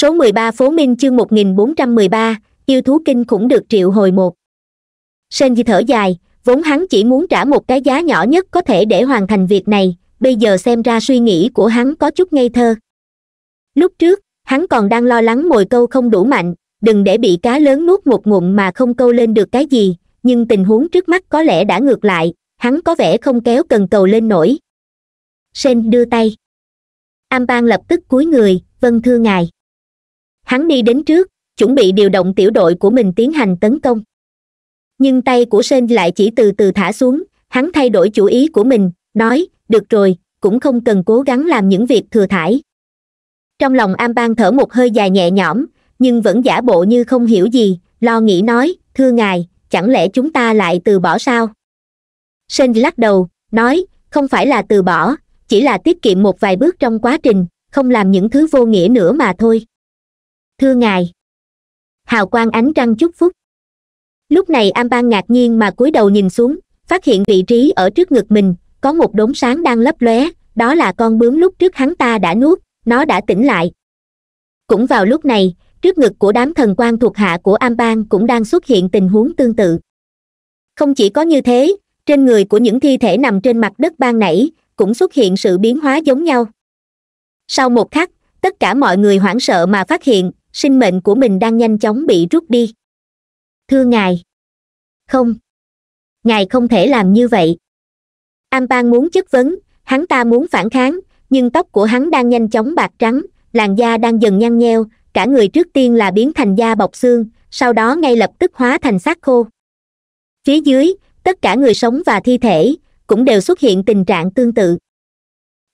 số 13 phố Minh chương 1413, yêu thú kinh khủng được triệu hồi một. sen Di thở dài, vốn hắn chỉ muốn trả một cái giá nhỏ nhất có thể để hoàn thành việc này, bây giờ xem ra suy nghĩ của hắn có chút ngây thơ. Lúc trước, hắn còn đang lo lắng mồi câu không đủ mạnh, đừng để bị cá lớn nuốt một ngụm mà không câu lên được cái gì, nhưng tình huống trước mắt có lẽ đã ngược lại, hắn có vẻ không kéo cần cầu lên nổi. Sen đưa tay. am Amban lập tức cúi người, vâng thưa ngài hắn đi đến trước chuẩn bị điều động tiểu đội của mình tiến hành tấn công nhưng tay của sên lại chỉ từ từ thả xuống hắn thay đổi chủ ý của mình nói được rồi cũng không cần cố gắng làm những việc thừa thải trong lòng am bang thở một hơi dài nhẹ nhõm nhưng vẫn giả bộ như không hiểu gì lo nghĩ nói thưa ngài chẳng lẽ chúng ta lại từ bỏ sao sên lắc đầu nói không phải là từ bỏ chỉ là tiết kiệm một vài bước trong quá trình không làm những thứ vô nghĩa nữa mà thôi thưa ngài hào quang ánh trăng chúc phúc lúc này am amban ngạc nhiên mà cúi đầu nhìn xuống phát hiện vị trí ở trước ngực mình có một đốm sáng đang lấp lóe đó là con bướm lúc trước hắn ta đã nuốt nó đã tỉnh lại cũng vào lúc này trước ngực của đám thần quan thuộc hạ của am amban cũng đang xuất hiện tình huống tương tự không chỉ có như thế trên người của những thi thể nằm trên mặt đất ban nảy cũng xuất hiện sự biến hóa giống nhau sau một khắc tất cả mọi người hoảng sợ mà phát hiện sinh mệnh của mình đang nhanh chóng bị rút đi thưa ngài không ngài không thể làm như vậy ampan muốn chất vấn hắn ta muốn phản kháng nhưng tóc của hắn đang nhanh chóng bạc trắng làn da đang dần nhăn nheo cả người trước tiên là biến thành da bọc xương sau đó ngay lập tức hóa thành xác khô phía dưới tất cả người sống và thi thể cũng đều xuất hiện tình trạng tương tự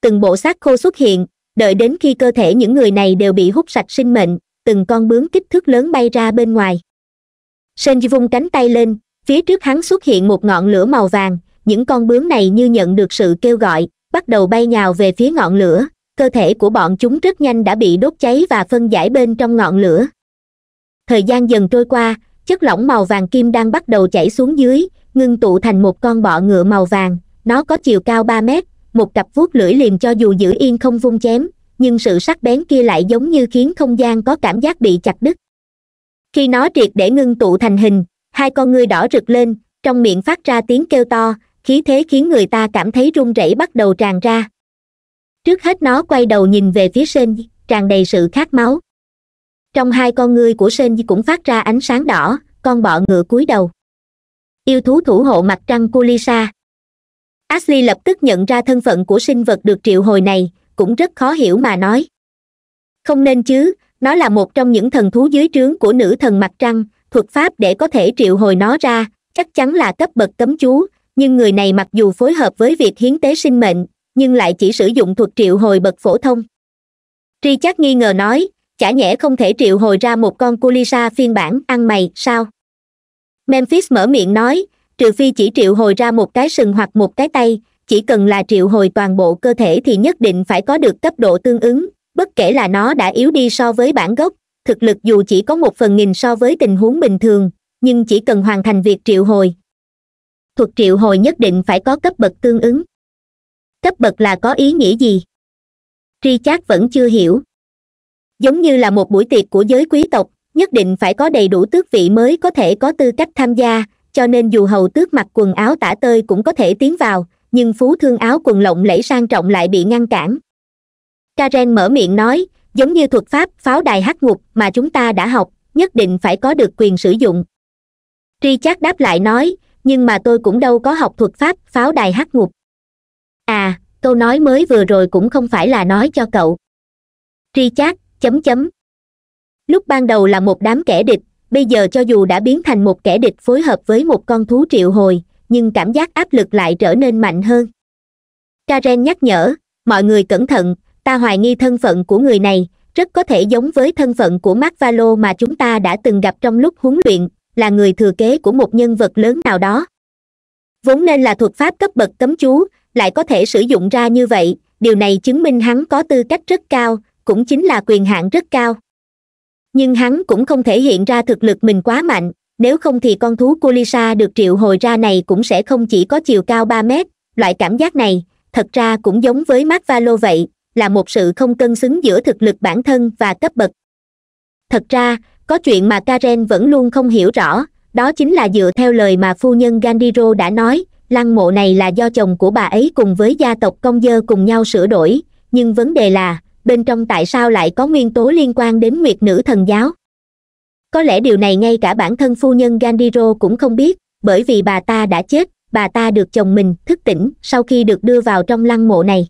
từng bộ xác khô xuất hiện đợi đến khi cơ thể những người này đều bị hút sạch sinh mệnh từng con bướm kích thước lớn bay ra bên ngoài sên vung cánh tay lên phía trước hắn xuất hiện một ngọn lửa màu vàng những con bướm này như nhận được sự kêu gọi bắt đầu bay nhào về phía ngọn lửa cơ thể của bọn chúng rất nhanh đã bị đốt cháy và phân giải bên trong ngọn lửa thời gian dần trôi qua chất lỏng màu vàng kim đang bắt đầu chảy xuống dưới ngưng tụ thành một con bọ ngựa màu vàng nó có chiều cao ba mét một cặp vuốt lưỡi liềm cho dù giữ yên không vung chém nhưng sự sắc bén kia lại giống như khiến không gian có cảm giác bị chặt đứt khi nó triệt để ngưng tụ thành hình hai con ngươi đỏ rực lên trong miệng phát ra tiếng kêu to khí thế khiến người ta cảm thấy run rẩy bắt đầu tràn ra trước hết nó quay đầu nhìn về phía sên tràn đầy sự khát máu trong hai con ngươi của sên cũng phát ra ánh sáng đỏ con bọ ngựa cúi đầu yêu thú thủ hộ mặt trăng kulisa ashley lập tức nhận ra thân phận của sinh vật được triệu hồi này cũng rất khó hiểu mà nói không nên chứ nó là một trong những thần thú dưới trướng của nữ thần mặt trăng thuật pháp để có thể triệu hồi nó ra chắc chắn là cấp bậc cấm chú nhưng người này mặc dù phối hợp với việc hiến tế sinh mệnh nhưng lại chỉ sử dụng thuật triệu hồi bậc phổ thông tri chắc nghi ngờ nói chả nhẽ không thể triệu hồi ra một con kulisa phiên bản ăn mày sao memphis mở miệng nói trừ phi chỉ triệu hồi ra một cái sừng hoặc một cái tay chỉ cần là triệu hồi toàn bộ cơ thể thì nhất định phải có được cấp độ tương ứng bất kể là nó đã yếu đi so với bản gốc thực lực dù chỉ có một phần nghìn so với tình huống bình thường nhưng chỉ cần hoàn thành việc triệu hồi thuật triệu hồi nhất định phải có cấp bậc tương ứng cấp bậc là có ý nghĩa gì tri chát vẫn chưa hiểu giống như là một buổi tiệc của giới quý tộc nhất định phải có đầy đủ tước vị mới có thể có tư cách tham gia cho nên dù hầu tước mặc quần áo tả tơi cũng có thể tiến vào nhưng phú thương áo quần lộng lẫy sang trọng lại bị ngăn cản karen mở miệng nói giống như thuật pháp pháo đài hát ngục mà chúng ta đã học nhất định phải có được quyền sử dụng tri đáp lại nói nhưng mà tôi cũng đâu có học thuật pháp pháo đài hát ngục à câu nói mới vừa rồi cũng không phải là nói cho cậu tri chấm chấm lúc ban đầu là một đám kẻ địch bây giờ cho dù đã biến thành một kẻ địch phối hợp với một con thú triệu hồi nhưng cảm giác áp lực lại trở nên mạnh hơn karen nhắc nhở mọi người cẩn thận ta hoài nghi thân phận của người này rất có thể giống với thân phận của mark valo mà chúng ta đã từng gặp trong lúc huấn luyện là người thừa kế của một nhân vật lớn nào đó vốn nên là thuật pháp cấp bậc cấm chú lại có thể sử dụng ra như vậy điều này chứng minh hắn có tư cách rất cao cũng chính là quyền hạn rất cao nhưng hắn cũng không thể hiện ra thực lực mình quá mạnh nếu không thì con thú của được triệu hồi ra này cũng sẽ không chỉ có chiều cao ba mét loại cảm giác này thật ra cũng giống với mát vậy là một sự không cân xứng giữa thực lực bản thân và cấp bậc thật ra có chuyện mà karen vẫn luôn không hiểu rõ đó chính là dựa theo lời mà phu nhân gandiro đã nói lăng mộ này là do chồng của bà ấy cùng với gia tộc công dơ cùng nhau sửa đổi nhưng vấn đề là bên trong tại sao lại có nguyên tố liên quan đến nguyệt nữ thần giáo có lẽ điều này ngay cả bản thân phu nhân Gandiro cũng không biết bởi vì bà ta đã chết bà ta được chồng mình thức tỉnh sau khi được đưa vào trong lăng mộ này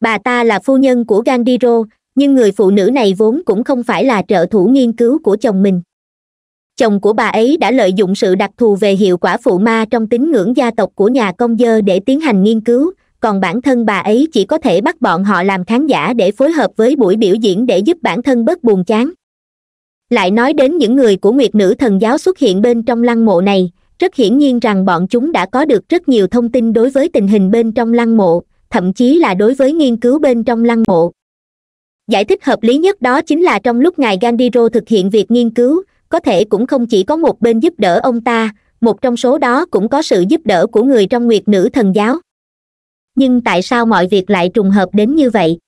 bà ta là phu nhân của Gandiro, nhưng người phụ nữ này vốn cũng không phải là trợ thủ nghiên cứu của chồng mình chồng của bà ấy đã lợi dụng sự đặc thù về hiệu quả phụ ma trong tín ngưỡng gia tộc của nhà công dơ để tiến hành nghiên cứu còn bản thân bà ấy chỉ có thể bắt bọn họ làm khán giả để phối hợp với buổi biểu diễn để giúp bản thân bớt buồn chán lại nói đến những người của nguyệt nữ thần giáo xuất hiện bên trong lăng mộ này rất hiển nhiên rằng bọn chúng đã có được rất nhiều thông tin đối với tình hình bên trong lăng mộ thậm chí là đối với nghiên cứu bên trong lăng mộ giải thích hợp lý nhất đó chính là trong lúc ngài Gandiro thực hiện việc nghiên cứu có thể cũng không chỉ có một bên giúp đỡ ông ta một trong số đó cũng có sự giúp đỡ của người trong nguyệt nữ thần giáo nhưng tại sao mọi việc lại trùng hợp đến như vậy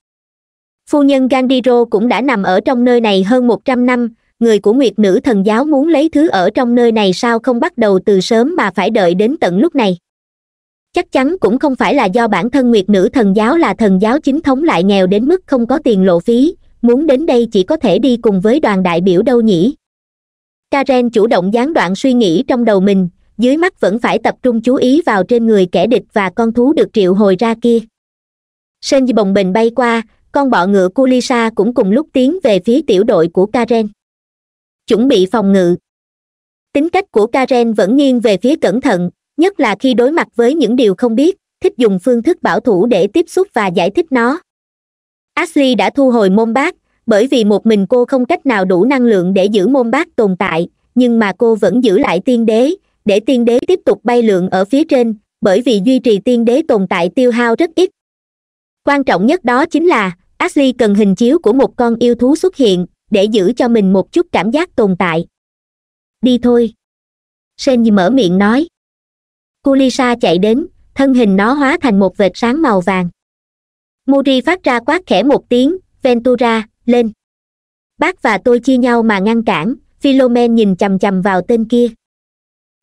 phu nhân Gandiro cũng đã nằm ở trong nơi này hơn một trăm năm người của nguyệt nữ thần giáo muốn lấy thứ ở trong nơi này sao không bắt đầu từ sớm mà phải đợi đến tận lúc này chắc chắn cũng không phải là do bản thân nguyệt nữ thần giáo là thần giáo chính thống lại nghèo đến mức không có tiền lộ phí muốn đến đây chỉ có thể đi cùng với đoàn đại biểu đâu nhỉ karen chủ động gián đoạn suy nghĩ trong đầu mình dưới mắt vẫn phải tập trung chú ý vào trên người kẻ địch và con thú được triệu hồi ra kia sên bồng bềnh bay qua con bọ ngựa kulisa cũng cùng lúc tiến về phía tiểu đội của karen chuẩn bị phòng ngự tính cách của karen vẫn nghiêng về phía cẩn thận nhất là khi đối mặt với những điều không biết thích dùng phương thức bảo thủ để tiếp xúc và giải thích nó ashley đã thu hồi môn bác bởi vì một mình cô không cách nào đủ năng lượng để giữ môn bác tồn tại nhưng mà cô vẫn giữ lại tiên đế để tiên đế tiếp tục bay lượn ở phía trên bởi vì duy trì tiên đế tồn tại tiêu hao rất ít quan trọng nhất đó chính là ashley cần hình chiếu của một con yêu thú xuất hiện để giữ cho mình một chút cảm giác tồn tại đi thôi sen mở miệng nói kulisa chạy đến thân hình nó hóa thành một vệt sáng màu vàng muri phát ra quát khẽ một tiếng ventura lên bác và tôi chia nhau mà ngăn cản philomen nhìn chằm chằm vào tên kia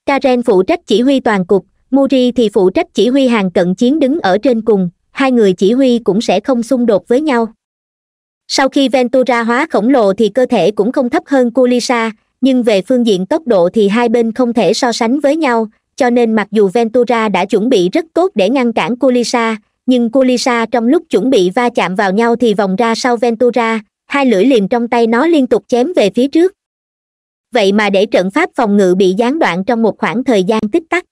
karen phụ trách chỉ huy toàn cục muri thì phụ trách chỉ huy hàng cận chiến đứng ở trên cùng hai người chỉ huy cũng sẽ không xung đột với nhau sau khi ventura hóa khổng lồ thì cơ thể cũng không thấp hơn kulisa nhưng về phương diện tốc độ thì hai bên không thể so sánh với nhau cho nên mặc dù ventura đã chuẩn bị rất tốt để ngăn cản kulisa nhưng kulisa trong lúc chuẩn bị va chạm vào nhau thì vòng ra sau ventura hai lưỡi liềm trong tay nó liên tục chém về phía trước vậy mà để trận pháp phòng ngự bị gián đoạn trong một khoảng thời gian tích tắc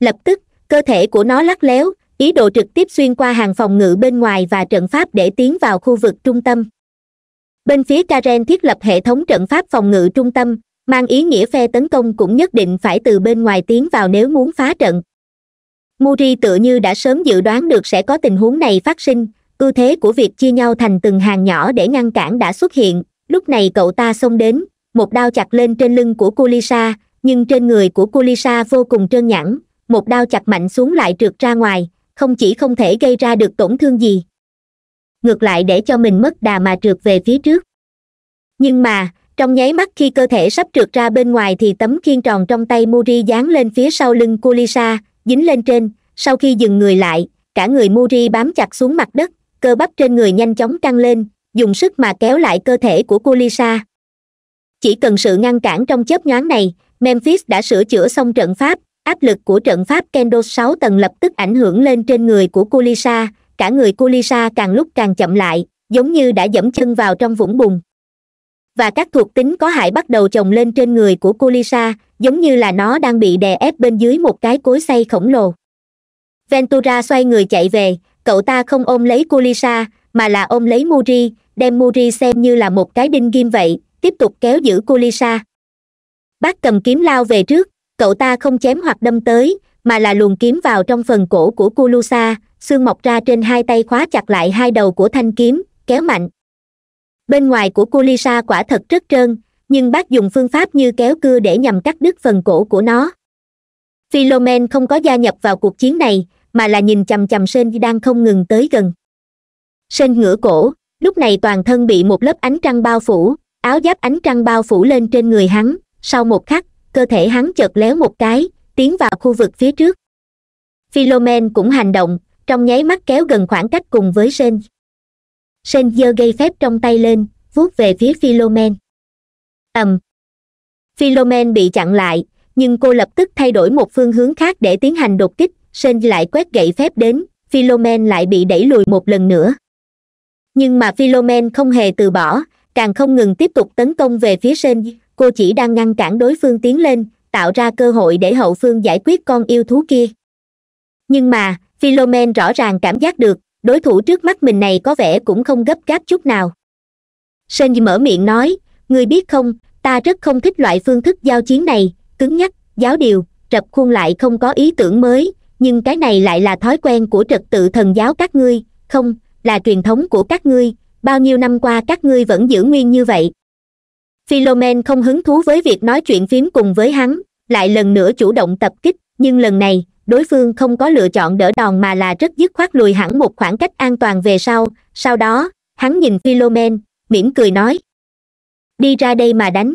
lập tức cơ thể của nó lắc léo ý đồ trực tiếp xuyên qua hàng phòng ngự bên ngoài và trận pháp để tiến vào khu vực trung tâm bên phía karen thiết lập hệ thống trận pháp phòng ngự trung tâm mang ý nghĩa phe tấn công cũng nhất định phải từ bên ngoài tiến vào nếu muốn phá trận muri tựa như đã sớm dự đoán được sẽ có tình huống này phát sinh ưu thế của việc chia nhau thành từng hàng nhỏ để ngăn cản đã xuất hiện lúc này cậu ta xông đến một đao chặt lên trên lưng của kulisa nhưng trên người của kulisa vô cùng trơn nhẵn một đao chặt mạnh xuống lại trượt ra ngoài không chỉ không thể gây ra được tổn thương gì ngược lại để cho mình mất đà mà trượt về phía trước nhưng mà trong nháy mắt khi cơ thể sắp trượt ra bên ngoài thì tấm khiên tròn trong tay muri dán lên phía sau lưng Kulisa dính lên trên sau khi dừng người lại cả người muri bám chặt xuống mặt đất cơ bắp trên người nhanh chóng căng lên dùng sức mà kéo lại cơ thể của Kulisa. chỉ cần sự ngăn cản trong chớp nhoáng này memphis đã sửa chữa xong trận pháp áp lực của trận pháp kendo sáu tầng lập tức ảnh hưởng lên trên người của kulisa cả người kulisa càng lúc càng chậm lại giống như đã dẫm chân vào trong vũng bùn và các thuộc tính có hại bắt đầu chồng lên trên người của kulisa giống như là nó đang bị đè ép bên dưới một cái cối xay khổng lồ ventura xoay người chạy về cậu ta không ôm lấy kulisa mà là ôm lấy muri đem muri xem như là một cái đinh ghim vậy tiếp tục kéo giữ kulisa bác cầm kiếm lao về trước cậu ta không chém hoặc đâm tới mà là luồn kiếm vào trong phần cổ của kulusa xương mọc ra trên hai tay khóa chặt lại hai đầu của thanh kiếm kéo mạnh bên ngoài của kulisa quả thật rất trơn nhưng bác dùng phương pháp như kéo cưa để nhằm cắt đứt phần cổ của nó philomen không có gia nhập vào cuộc chiến này mà là nhìn chằm chằm sên đang không ngừng tới gần sên ngửa cổ lúc này toàn thân bị một lớp ánh trăng bao phủ áo giáp ánh trăng bao phủ lên trên người hắn sau một khắc cơ thể hắn chợt léo một cái tiến vào khu vực phía trước philomen cũng hành động trong nháy mắt kéo gần khoảng cách cùng với sên sên giơ gây phép trong tay lên vuốt về phía philomen ầm philomen bị chặn lại nhưng cô lập tức thay đổi một phương hướng khác để tiến hành đột kích sên lại quét gậy phép đến philomen lại bị đẩy lùi một lần nữa nhưng mà philomen không hề từ bỏ càng không ngừng tiếp tục tấn công về phía sên cô chỉ đang ngăn cản đối phương tiến lên tạo ra cơ hội để hậu phương giải quyết con yêu thú kia nhưng mà philomen rõ ràng cảm giác được đối thủ trước mắt mình này có vẻ cũng không gấp gáp chút nào sơn mở miệng nói ngươi biết không ta rất không thích loại phương thức giao chiến này cứng nhắc giáo điều rập khuôn lại không có ý tưởng mới nhưng cái này lại là thói quen của trật tự thần giáo các ngươi không là truyền thống của các ngươi bao nhiêu năm qua các ngươi vẫn giữ nguyên như vậy philomen không hứng thú với việc nói chuyện phím cùng với hắn lại lần nữa chủ động tập kích nhưng lần này đối phương không có lựa chọn đỡ đòn mà là rất dứt khoát lùi hẳn một khoảng cách an toàn về sau sau đó hắn nhìn philomen mỉm cười nói đi ra đây mà đánh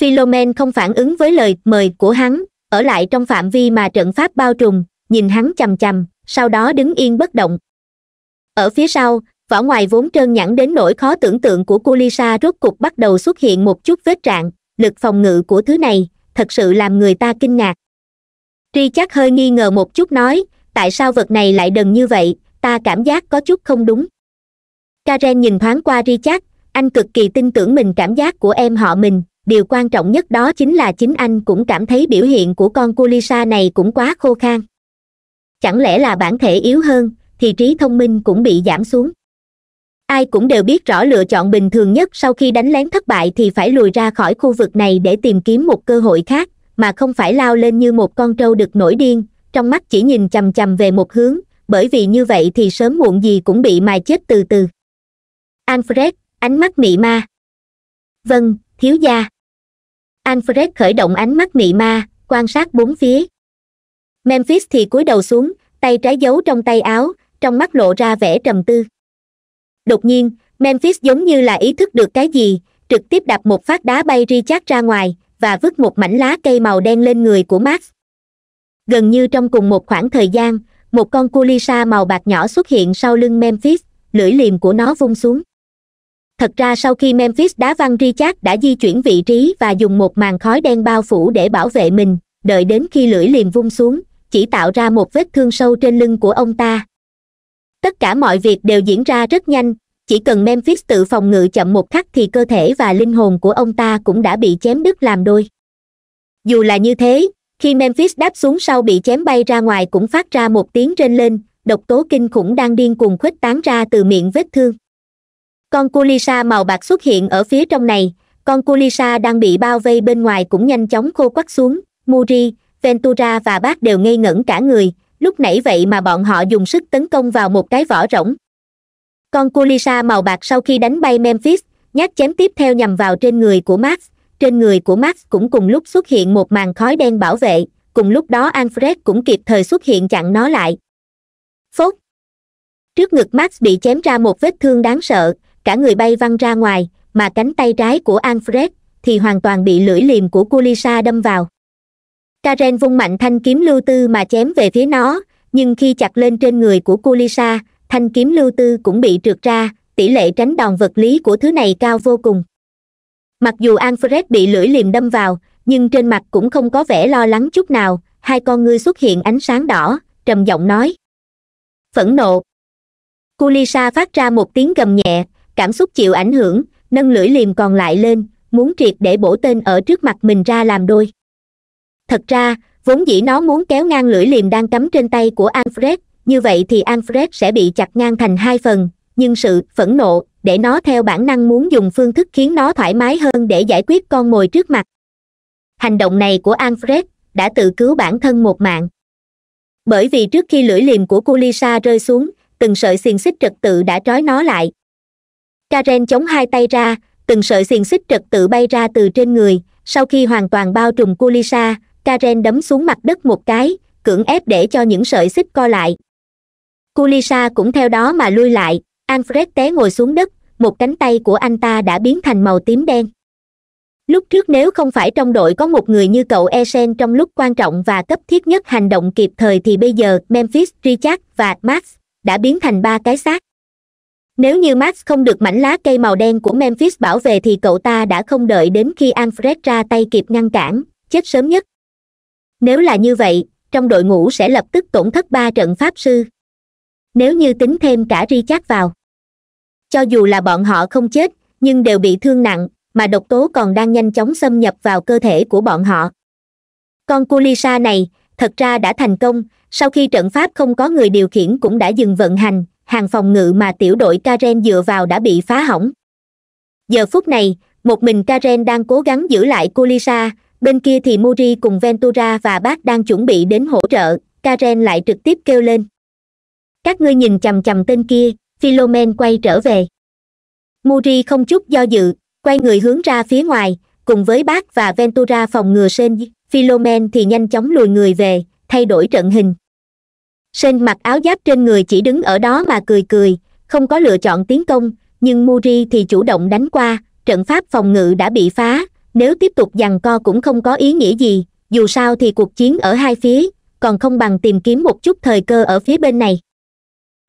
philomen không phản ứng với lời mời của hắn ở lại trong phạm vi mà trận pháp bao trùm nhìn hắn c h sau đó đứng yên bất động ở phía sau vỏ ngoài vốn trơn nhẵn đến nỗi khó tưởng tượng của kulisa rốt cục bắt đầu xuất hiện một chút vết trạng lực phòng ngự của thứ này thật sự làm người ta kinh ngạc tri chắc hơi nghi ngờ một chút nói tại sao vật này lại đần như vậy ta cảm giác có chút không đúng karen nhìn thoáng qua ri chắc anh cực kỳ tin tưởng mình cảm giác của em họ mình điều quan trọng nhất đó chính là chính anh cũng cảm thấy biểu hiện của con kulisa này cũng quá khô khan chẳng lẽ là bản thể yếu hơn thì trí thông minh cũng bị giảm xuống ai cũng đều biết rõ lựa chọn bình thường nhất sau khi đánh lén thất bại thì phải lùi ra khỏi khu vực này để tìm kiếm một cơ hội khác mà không phải lao lên như một con trâu được nổi điên trong mắt chỉ nhìn chầm chầm về một hướng bởi vì như vậy thì sớm muộn gì cũng bị mài chết từ từ alfred ánh mắt mị ma vâng thiếu gia alfred khởi động ánh mắt mị ma quan sát bốn phía memphis thì cúi đầu xuống tay trái giấu trong tay áo trong mắt lộ ra vẻ trầm tư đột nhiên memphis giống như là ý thức được cái gì trực tiếp đạp một phát đá bay richard ra ngoài và vứt một mảnh lá cây màu đen lên người của max gần như trong cùng một khoảng thời gian một con kulisa màu bạc nhỏ xuất hiện sau lưng memphis lưỡi liềm của nó vung xuống thật ra sau khi memphis đá văng richard đã di chuyển vị trí và dùng một màn khói đen bao phủ để bảo vệ mình đợi đến khi lưỡi liềm vung xuống chỉ tạo ra một vết thương sâu trên lưng của ông ta tất cả mọi việc đều diễn ra rất nhanh chỉ cần memphis tự phòng ngự chậm một khắc thì cơ thể và linh hồn của ông ta cũng đã bị chém đứt làm đôi dù là như thế khi memphis đáp xuống sau bị chém bay ra ngoài cũng phát ra một tiếng rên lên độc tố kinh khủng đang điên cuồng khuếch tán ra từ miệng vết thương con kulisa màu bạc xuất hiện ở phía trong này con kulisa đang bị bao vây bên ngoài cũng nhanh chóng khô quắt xuống muri ventura và bác đều ngây ngẩn cả người lúc nãy vậy mà bọn họ dùng sức tấn công vào một cái vỏ rỗng con Kulisa màu bạc sau khi đánh bay memphis nhát chém tiếp theo nhằm vào trên người của max trên người của max cũng cùng lúc xuất hiện một màn khói đen bảo vệ cùng lúc đó alfred cũng kịp thời xuất hiện chặn nó lại phốt trước ngực max bị chém ra một vết thương đáng sợ cả người bay văng ra ngoài mà cánh tay trái của alfred thì hoàn toàn bị lưỡi liềm của Kulisa đâm vào karen vung mạnh thanh kiếm lưu tư mà chém về phía nó nhưng khi chặt lên trên người của kulisa thanh kiếm lưu tư cũng bị trượt ra tỷ lệ tránh đòn vật lý của thứ này cao vô cùng mặc dù alfred bị lưỡi liềm đâm vào nhưng trên mặt cũng không có vẻ lo lắng chút nào hai con ngươi xuất hiện ánh sáng đỏ trầm giọng nói phẫn nộ kulisa phát ra một tiếng gầm nhẹ cảm xúc chịu ảnh hưởng nâng lưỡi liềm còn lại lên muốn triệt để bổ tên ở trước mặt mình ra làm đôi thật ra vốn dĩ nó muốn kéo ngang lưỡi liềm đang cắm trên tay của alfred như vậy thì alfred sẽ bị chặt ngang thành hai phần nhưng sự phẫn nộ để nó theo bản năng muốn dùng phương thức khiến nó thoải mái hơn để giải quyết con mồi trước mặt hành động này của alfred đã tự cứu bản thân một mạng bởi vì trước khi lưỡi liềm của kulisa rơi xuống từng sợi xiềng xích trật tự đã trói nó lại karen chống hai tay ra từng sợi xiềng xích trật tự bay ra từ trên người sau khi hoàn toàn bao trùm kulisa karen đấm xuống mặt đất một cái cưỡng ép để cho những sợi xích co lại kulisa cũng theo đó mà lui lại alfred té ngồi xuống đất một cánh tay của anh ta đã biến thành màu tím đen lúc trước nếu không phải trong đội có một người như cậu essen trong lúc quan trọng và cấp thiết nhất hành động kịp thời thì bây giờ memphis richard và max đã biến thành ba cái xác nếu như max không được mảnh lá cây màu đen của memphis bảo vệ thì cậu ta đã không đợi đến khi alfred ra tay kịp ngăn cản chết sớm nhất nếu là như vậy trong đội ngũ sẽ lập tức tổn thất ba trận pháp sư nếu như tính thêm cả ri chát vào cho dù là bọn họ không chết nhưng đều bị thương nặng mà độc tố còn đang nhanh chóng xâm nhập vào cơ thể của bọn họ con kulisa này thật ra đã thành công sau khi trận pháp không có người điều khiển cũng đã dừng vận hành hàng phòng ngự mà tiểu đội karen dựa vào đã bị phá hỏng giờ phút này một mình karen đang cố gắng giữ lại kulisa bên kia thì muri cùng ventura và bác đang chuẩn bị đến hỗ trợ karen lại trực tiếp kêu lên các ngươi nhìn chằm chằm tên kia philomen quay trở về muri không chút do dự quay người hướng ra phía ngoài cùng với bác và ventura phòng ngừa sên philomen thì nhanh chóng lùi người về thay đổi trận hình sên mặc áo giáp trên người chỉ đứng ở đó mà cười cười không có lựa chọn tiến công nhưng muri thì chủ động đánh qua trận pháp phòng ngự đã bị phá nếu tiếp tục giằng co cũng không có ý nghĩa gì dù sao thì cuộc chiến ở hai phía còn không bằng tìm kiếm một chút thời cơ ở phía bên này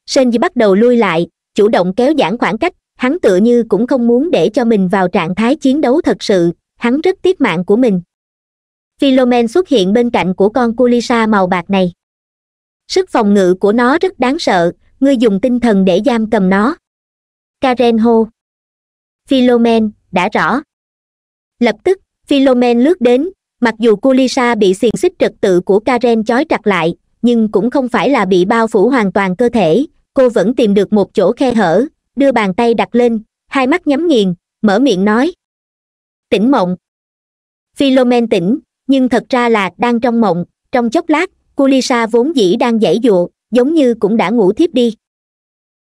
sơn di bắt đầu lui lại chủ động kéo giãn khoảng cách hắn tựa như cũng không muốn để cho mình vào trạng thái chiến đấu thật sự hắn rất tiếc mạng của mình philomen xuất hiện bên cạnh của con kulisa màu bạc này sức phòng ngự của nó rất đáng sợ ngươi dùng tinh thần để giam cầm nó karen hô philomen đã rõ lập tức philomen lướt đến mặc dù cô bị xiềng xích trật tự của karen chói chặt lại nhưng cũng không phải là bị bao phủ hoàn toàn cơ thể cô vẫn tìm được một chỗ khe hở đưa bàn tay đặt lên hai mắt nhắm nghiền mở miệng nói tỉnh mộng philomen tỉnh nhưng thật ra là đang trong mộng trong chốc lát cô vốn dĩ đang giãy giụa giống như cũng đã ngủ thiếp đi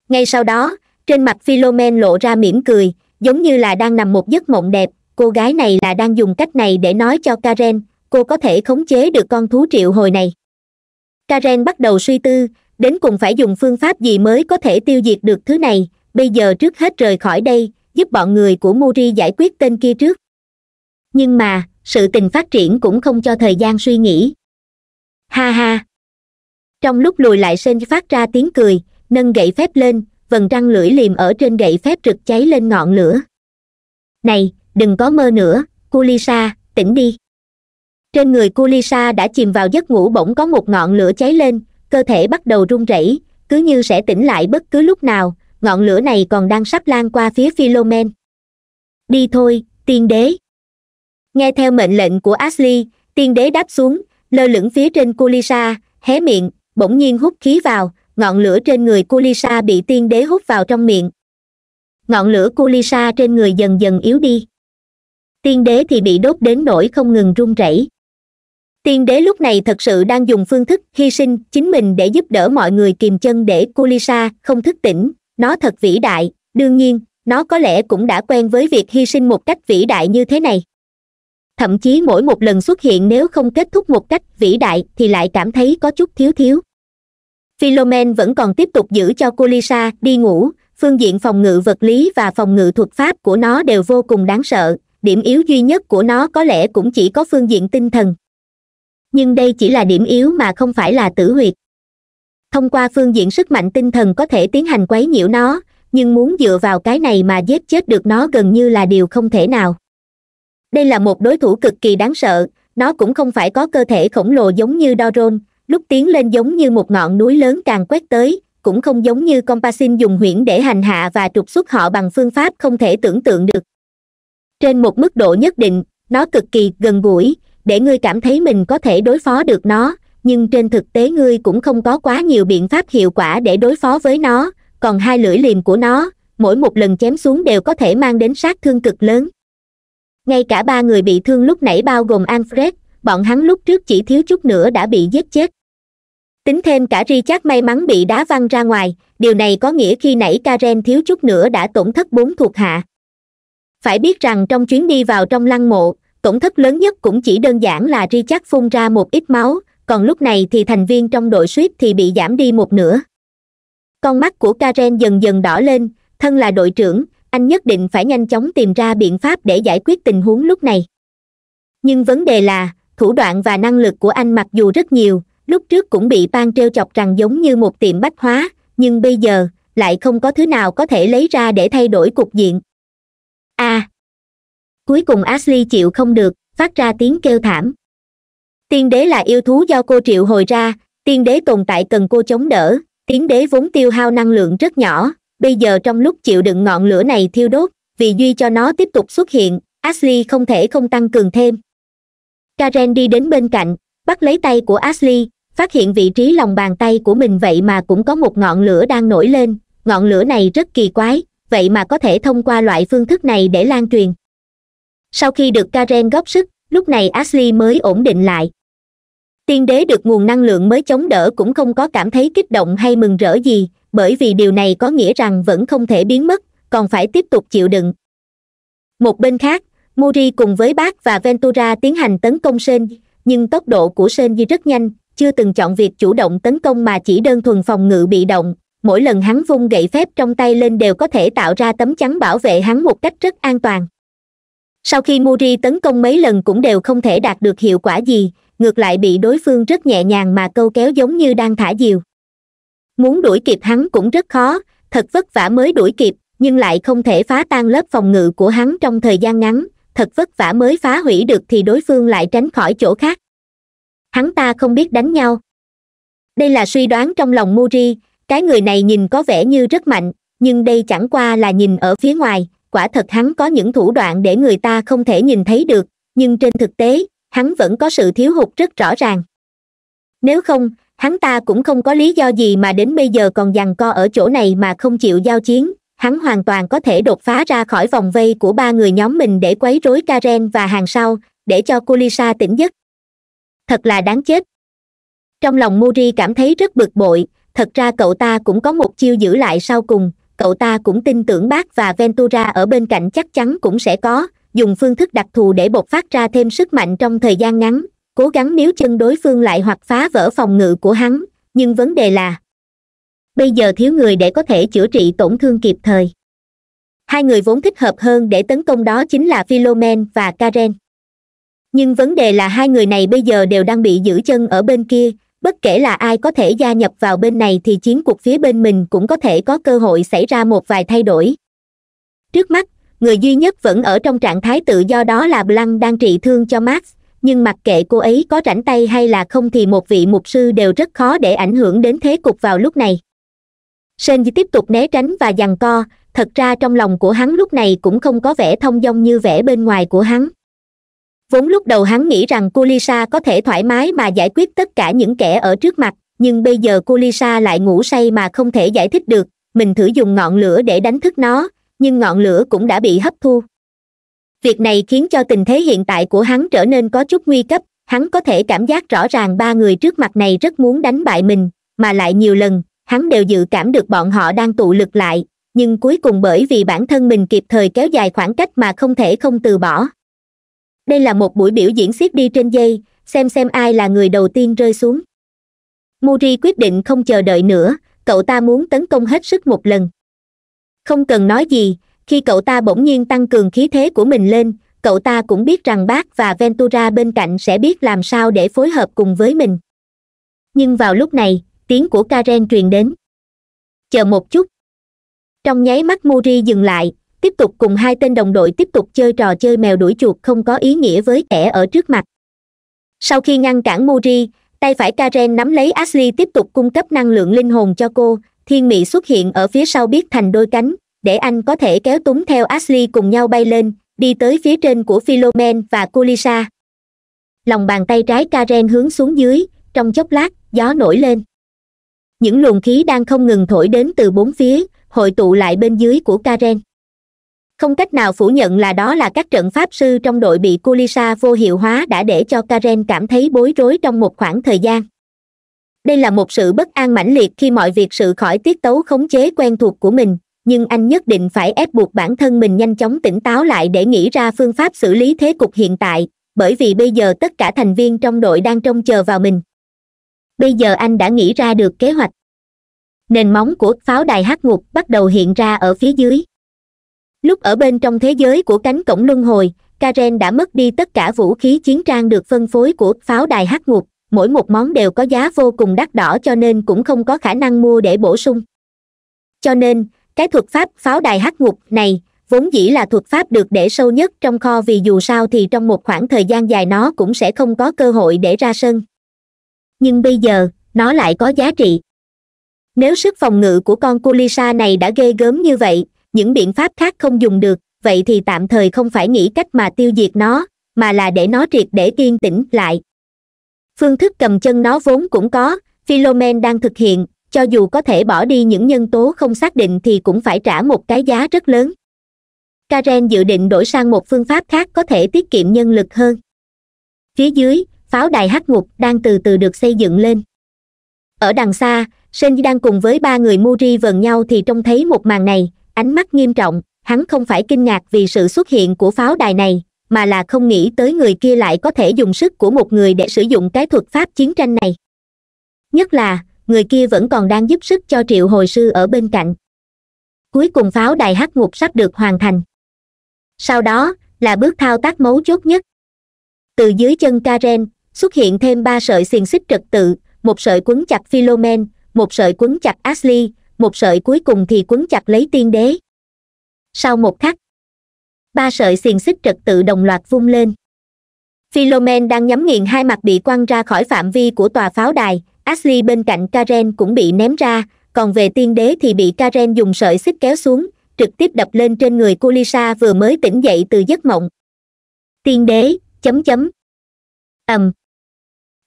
ngay sau đó trên mặt philomen lộ ra mỉm cười giống như là đang nằm một giấc mộng đẹp cô gái này là đang dùng cách này để nói cho karen cô có thể khống chế được con thú triệu hồi này karen bắt đầu suy tư đến cùng phải dùng phương pháp gì mới có thể tiêu diệt được thứ này bây giờ trước hết rời khỏi đây giúp bọn người của muri giải quyết tên kia trước nhưng mà sự tình phát triển cũng không cho thời gian suy nghĩ ha ha trong lúc lùi lại sên phát ra tiếng cười nâng gậy phép lên vần răng lưỡi liềm ở trên gậy phép rực cháy lên ngọn lửa này đừng có mơ nữa kulisa tỉnh đi trên người kulisa đã chìm vào giấc ngủ bỗng có một ngọn lửa cháy lên cơ thể bắt đầu run rẩy cứ như sẽ tỉnh lại bất cứ lúc nào ngọn lửa này còn đang sắp lan qua phía philomen đi thôi tiên đế nghe theo mệnh lệnh của ashley tiên đế đáp xuống lơ lửng phía trên kulisa hé miệng bỗng nhiên hút khí vào ngọn lửa trên người kulisa bị tiên đế hút vào trong miệng ngọn lửa kulisa trên người dần dần yếu đi tiên đế thì bị đốt đến nỗi không ngừng run rẩy tiên đế lúc này thật sự đang dùng phương thức hy sinh chính mình để giúp đỡ mọi người kìm chân để cô lisa không thức tỉnh nó thật vĩ đại đương nhiên nó có lẽ cũng đã quen với việc hy sinh một cách vĩ đại như thế này thậm chí mỗi một lần xuất hiện nếu không kết thúc một cách vĩ đại thì lại cảm thấy có chút thiếu thiếu philomen vẫn còn tiếp tục giữ cho cô lisa đi ngủ phương diện phòng ngự vật lý và phòng ngự thuật pháp của nó đều vô cùng đáng sợ điểm yếu duy nhất của nó có lẽ cũng chỉ có phương diện tinh thần nhưng đây chỉ là điểm yếu mà không phải là tử huyệt thông qua phương diện sức mạnh tinh thần có thể tiến hành quấy nhiễu nó nhưng muốn dựa vào cái này mà giết chết được nó gần như là điều không thể nào đây là một đối thủ cực kỳ đáng sợ nó cũng không phải có cơ thể khổng lồ giống như doron lúc tiến lên giống như một ngọn núi lớn càng quét tới cũng không giống như compassin dùng huyễn để hành hạ và trục xuất họ bằng phương pháp không thể tưởng tượng được trên một mức độ nhất định nó cực kỳ gần gũi để ngươi cảm thấy mình có thể đối phó được nó nhưng trên thực tế ngươi cũng không có quá nhiều biện pháp hiệu quả để đối phó với nó còn hai lưỡi liềm của nó mỗi một lần chém xuống đều có thể mang đến sát thương cực lớn ngay cả ba người bị thương lúc nãy bao gồm alfred bọn hắn lúc trước chỉ thiếu chút nữa đã bị giết chết tính thêm cả richard may mắn bị đá văng ra ngoài điều này có nghĩa khi nãy karen thiếu chút nữa đã tổn thất bốn thuộc hạ phải biết rằng trong chuyến đi vào trong lăng mộ tổn thất lớn nhất cũng chỉ đơn giản là chắc phun ra một ít máu còn lúc này thì thành viên trong đội suýt thì bị giảm đi một nửa con mắt của karen dần dần đỏ lên thân là đội trưởng anh nhất định phải nhanh chóng tìm ra biện pháp để giải quyết tình huống lúc này nhưng vấn đề là thủ đoạn và năng lực của anh mặc dù rất nhiều lúc trước cũng bị pan t chọc rằng giống như một tiệm bách hóa nhưng bây giờ lại không có thứ nào có thể lấy ra để thay đổi cục diện a à. cuối cùng ashley chịu không được phát ra tiếng kêu thảm tiên đế là yêu thú do cô triệu hồi ra tiên đế tồn tại cần cô chống đỡ tiên đế vốn tiêu hao năng lượng rất nhỏ bây giờ trong lúc chịu đựng ngọn lửa này thiêu đốt vì duy cho nó tiếp tục xuất hiện ashley không thể không tăng cường thêm karen đi đến bên cạnh bắt lấy tay của ashley phát hiện vị trí lòng bàn tay của mình vậy mà cũng có một ngọn lửa đang nổi lên ngọn lửa này rất kỳ quái vậy mà có thể thông qua loại phương thức này để lan truyền sau khi được karen góp sức lúc này ashley mới ổn định lại tiên đế được nguồn năng lượng mới chống đỡ cũng không có cảm thấy kích động hay mừng rỡ gì bởi vì điều này có nghĩa rằng vẫn không thể biến mất còn phải tiếp tục chịu đựng một bên khác muri cùng với bác và ventura tiến hành tấn công sên nhưng tốc độ của sên di rất nhanh chưa từng chọn việc chủ động tấn công mà chỉ đơn thuần phòng ngự bị động mỗi lần hắn vung gậy phép trong tay lên đều có thể tạo ra tấm chắn bảo vệ hắn một cách rất an toàn sau khi muri tấn công mấy lần cũng đều không thể đạt được hiệu quả gì ngược lại bị đối phương rất nhẹ nhàng mà câu kéo giống như đang thả diều muốn đuổi kịp hắn cũng rất khó thật vất vả mới đuổi kịp nhưng lại không thể phá tan lớp phòng ngự của hắn trong thời gian ngắn thật vất vả mới phá hủy được thì đối phương lại tránh khỏi chỗ khác hắn ta không biết đánh nhau đây là suy đoán trong lòng muri cái người này nhìn có vẻ như rất mạnh nhưng đây chẳng qua là nhìn ở phía ngoài quả thật hắn có những thủ đoạn để người ta không thể nhìn thấy được nhưng trên thực tế hắn vẫn có sự thiếu hụt rất rõ ràng nếu không hắn ta cũng không có lý do gì mà đến bây giờ còn giằng co ở chỗ này mà không chịu giao chiến hắn hoàn toàn có thể đột phá ra khỏi vòng vây của ba người nhóm mình để quấy rối karen và hàng sau để cho cô tỉnh giấc thật là đáng chết trong lòng muri cảm thấy rất bực bội thật ra cậu ta cũng có một chiêu giữ lại sau cùng cậu ta cũng tin tưởng bác và ventura ở bên cạnh chắc chắn cũng sẽ có dùng phương thức đặc thù để bộc phát ra thêm sức mạnh trong thời gian ngắn cố gắng níu chân đối phương lại hoặc phá vỡ phòng ngự của hắn nhưng vấn đề là bây giờ thiếu người để có thể chữa trị tổn thương kịp thời hai người vốn thích hợp hơn để tấn công đó chính là philomen và karen nhưng vấn đề là hai người này bây giờ đều đang bị giữ chân ở bên kia bất kể là ai có thể gia nhập vào bên này thì chiến cuộc phía bên mình cũng có thể có cơ hội xảy ra một vài thay đổi trước mắt người duy nhất vẫn ở trong trạng thái tự do đó là blanc đang trị thương cho max nhưng mặc kệ cô ấy có rảnh tay hay là không thì một vị mục sư đều rất khó để ảnh hưởng đến thế cục vào lúc này sơn tiếp tục né tránh và giằng co thật ra trong lòng của hắn lúc này cũng không có vẻ thông dong như vẻ bên ngoài của hắn vốn lúc đầu hắn nghĩ rằng cô lisa có thể thoải mái mà giải quyết tất cả những kẻ ở trước mặt nhưng bây giờ cô lisa lại ngủ say mà không thể giải thích được mình thử dùng ngọn lửa để đánh thức nó nhưng ngọn lửa cũng đã bị hấp thu việc này khiến cho tình thế hiện tại của hắn trở nên có chút nguy cấp hắn có thể cảm giác rõ ràng ba người trước mặt này rất muốn đánh bại mình mà lại nhiều lần hắn đều dự cảm được bọn họ đang tụ lực lại nhưng cuối cùng bởi vì bản thân mình kịp thời kéo dài khoảng cách mà không thể không từ bỏ đây là một buổi biểu diễn xếp đi trên dây xem xem ai là người đầu tiên rơi xuống muri quyết định không chờ đợi nữa cậu ta muốn tấn công hết sức một lần không cần nói gì khi cậu ta bỗng nhiên tăng cường khí thế của mình lên cậu ta cũng biết rằng bác và ventura bên cạnh sẽ biết làm sao để phối hợp cùng với mình nhưng vào lúc này tiếng của karen truyền đến chờ một chút trong nháy mắt muri dừng lại tiếp tục cùng hai tên đồng đội tiếp tục chơi trò chơi mèo đuổi chuột không có ý nghĩa với kẻ ở trước mặt sau khi ngăn cản mori tay phải karen nắm lấy ashley tiếp tục cung cấp năng lượng linh hồn cho cô thiên mị xuất hiện ở phía sau biết thành đôi cánh để anh có thể kéo túng theo ashley cùng nhau bay lên đi tới phía trên của philomen và kulisa lòng bàn tay trái karen hướng xuống dưới trong chốc lát gió nổi lên những luồng khí đang không ngừng thổi đến từ bốn phía hội tụ lại bên dưới của karen không cách nào phủ nhận là đó là các trận pháp sư trong đội bị kulisa vô hiệu hóa đã để cho karen cảm thấy bối rối trong một khoảng thời gian đây là một sự bất an mãnh liệt khi mọi việc sự khỏi tiết tấu khống chế quen thuộc của mình nhưng anh nhất định phải ép buộc bản thân mình nhanh chóng tỉnh táo lại để nghĩ ra phương pháp xử lý thế cục hiện tại bởi vì bây giờ tất cả thành viên trong đội đang trông chờ vào mình bây giờ anh đã nghĩ ra được kế hoạch nền móng của pháo đài hát ngục bắt đầu hiện ra ở phía dưới lúc ở bên trong thế giới của cánh cổng luân hồi karen đã mất đi tất cả vũ khí chiến trang được phân phối của pháo đài hắc ngục mỗi một món đều có giá vô cùng đắt đỏ cho nên cũng không có khả năng mua để bổ sung cho nên cái thuật pháp pháo đài hắc ngục này vốn dĩ là thuật pháp được để sâu nhất trong kho vì dù sao thì trong một khoảng thời gian dài nó cũng sẽ không có cơ hội để ra sân nhưng bây giờ nó lại có giá trị nếu sức phòng ngự của con kulisa này đã ghê gớm như vậy những biện pháp khác không dùng được vậy thì tạm thời không phải nghĩ cách mà tiêu diệt nó mà là để nó triệt để kiên tĩnh lại phương thức cầm chân nó vốn cũng có philomen đang thực hiện cho dù có thể bỏ đi những nhân tố không xác định thì cũng phải trả một cái giá rất lớn karen dự định đổi sang một phương pháp khác có thể tiết kiệm nhân lực hơn phía dưới pháo đài hắc ngục đang từ từ được xây dựng lên ở đằng xa shen đang cùng với ba người muri vần nhau thì trông thấy một màn này ánh mắt nghiêm trọng hắn không phải kinh ngạc vì sự xuất hiện của pháo đài này mà là không nghĩ tới người kia lại có thể dùng sức của một người để sử dụng cái thuật pháp chiến tranh này nhất là người kia vẫn còn đang giúp sức cho triệu hồi sư ở bên cạnh cuối cùng pháo đài hắc ngục sắp được hoàn thành sau đó là bước thao tác mấu chốt nhất từ dưới chân karen xuất hiện thêm ba sợi xiềng xích trật tự một sợi quấn chặt philomen một sợi quấn chặt ashley một sợi cuối cùng thì quấn chặt lấy tiên đế sau một khắc ba sợi xiềng xích trật tự đồng loạt vung lên philomen đang nhắm nghiền hai mặt bị quăng ra khỏi phạm vi của tòa pháo đài ashley bên cạnh karen cũng bị ném ra còn về tiên đế thì bị karen dùng sợi xích kéo xuống trực tiếp đập lên trên người cô vừa mới tỉnh dậy từ giấc mộng tiên đế chấm chấm ầm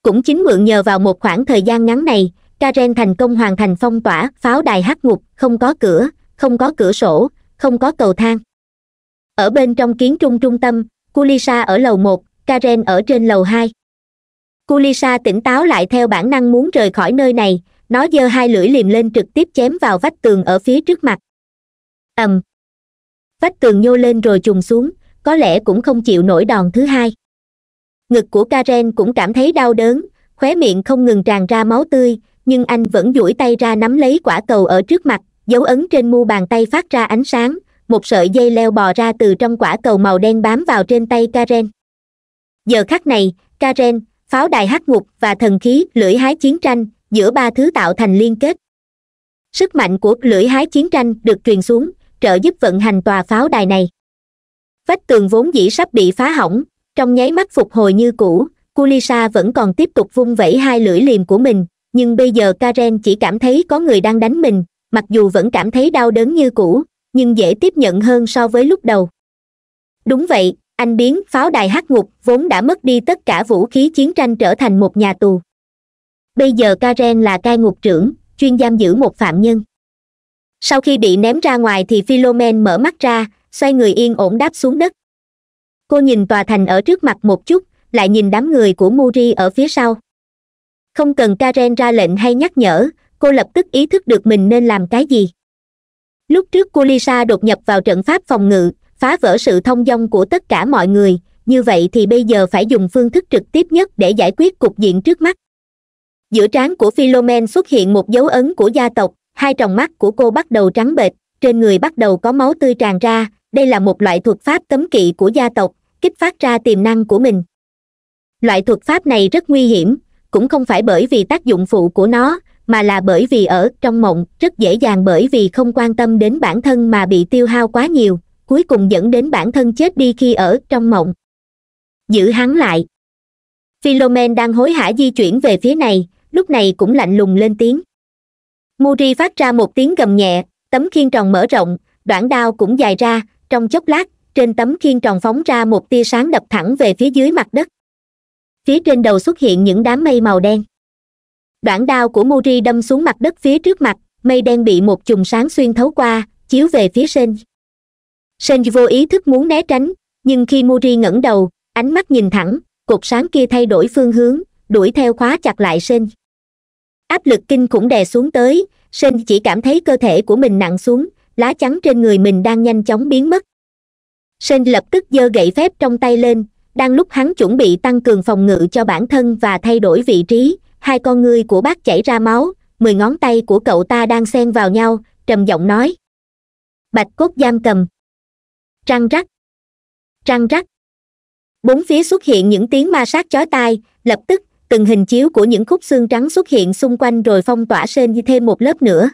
cũng chính mượn nhờ vào một khoảng thời gian ngắn này karen thành công hoàn thành phong tỏa pháo đài hát ngục không có cửa không có cửa sổ không có cầu thang ở bên trong kiến trung trung tâm kulisa ở lầu một karen ở trên lầu hai kulisa tỉnh táo lại theo bản năng muốn rời khỏi nơi này nó giơ hai lưỡi liềm lên trực tiếp chém vào vách tường ở phía trước mặt ầm vách tường nhô lên rồi trùng xuống có lẽ cũng không chịu nổi đòn thứ hai ngực của karen cũng cảm thấy đau đớn khóe miệng không ngừng tràn ra máu tươi nhưng anh vẫn duỗi tay ra nắm lấy quả cầu ở trước mặt dấu ấn trên mu bàn tay phát ra ánh sáng một sợi dây leo bò ra từ trong quả cầu màu đen bám vào trên tay karen giờ khắc này karen pháo đài hắc ngục và thần khí lưỡi hái chiến tranh giữa ba thứ tạo thành liên kết sức mạnh của lưỡi hái chiến tranh được truyền xuống trợ giúp vận hành tòa pháo đài này vách tường vốn dĩ sắp bị phá hỏng trong nháy mắt phục hồi như cũ kulisa vẫn còn tiếp tục vung vẩy hai lưỡi liềm của mình nhưng bây giờ karen chỉ cảm thấy có người đang đánh mình mặc dù vẫn cảm thấy đau đớn như cũ nhưng dễ tiếp nhận hơn so với lúc đầu đúng vậy anh biến pháo đài hắc ngục vốn đã mất đi tất cả vũ khí chiến tranh trở thành một nhà tù bây giờ karen là cai ngục trưởng chuyên giam giữ một phạm nhân sau khi bị ném ra ngoài thì philomen mở mắt ra xoay người yên ổn đáp xuống đất cô nhìn tòa thành ở trước mặt một chút lại nhìn đám người của muri ở phía sau không cần karen ra lệnh hay nhắc nhở cô lập tức ý thức được mình nên làm cái gì lúc trước cô lisa đột nhập vào trận pháp phòng ngự phá vỡ sự thông dong của tất cả mọi người như vậy thì bây giờ phải dùng phương thức trực tiếp nhất để giải quyết cục diện trước mắt giữa trán của philomen xuất hiện một dấu ấn của gia tộc hai tròng mắt của cô bắt đầu trắng bệch trên người bắt đầu có máu tươi tràn ra đây là một loại thuật pháp cấm kỵ của gia tộc kích phát ra tiềm năng của mình loại thuật pháp này rất nguy hiểm cũng không phải bởi vì tác dụng phụ của nó mà là bởi vì ở trong mộng rất dễ dàng bởi vì không quan tâm đến bản thân mà bị tiêu hao quá nhiều cuối cùng dẫn đến bản thân chết đi khi ở trong mộng giữ hắn lại philomen đang hối hả di chuyển về phía này lúc này cũng lạnh lùng lên tiếng muri phát ra một tiếng gầm nhẹ tấm khiên tròn mở rộng đoạn đao cũng dài ra trong chốc lát trên tấm khiên tròn phóng ra một tia sáng đập thẳng về phía dưới mặt đất phía trên đầu xuất hiện những đám mây màu đen đoạn đao của muri đâm xuống mặt đất phía trước mặt mây đen bị một chùm sáng xuyên thấu qua chiếu về phía Sen. Sen vô ý thức muốn né tránh nhưng khi muri ngẩng đầu ánh mắt nhìn thẳng cột sáng kia thay đổi phương hướng đuổi theo khóa chặt lại Sen. áp lực kinh khủng đè xuống tới Sen chỉ cảm thấy cơ thể của mình nặng xuống lá chắn trên người mình đang nhanh chóng biến mất Sen lập tức giơ gậy phép trong tay lên đang lúc hắn chuẩn bị tăng cường phòng ngự cho bản thân và thay đổi vị trí hai con ngươi của bác chảy ra máu mười ngón tay của cậu ta đang xen vào nhau trầm giọng nói bạch cốt giam cầm trăng rắc trăng rắc bốn phía xuất hiện những tiếng ma sát chói tai lập tức từng hình chiếu của những khúc xương trắng xuất hiện xung quanh rồi phong tỏa sên như thêm một lớp nữa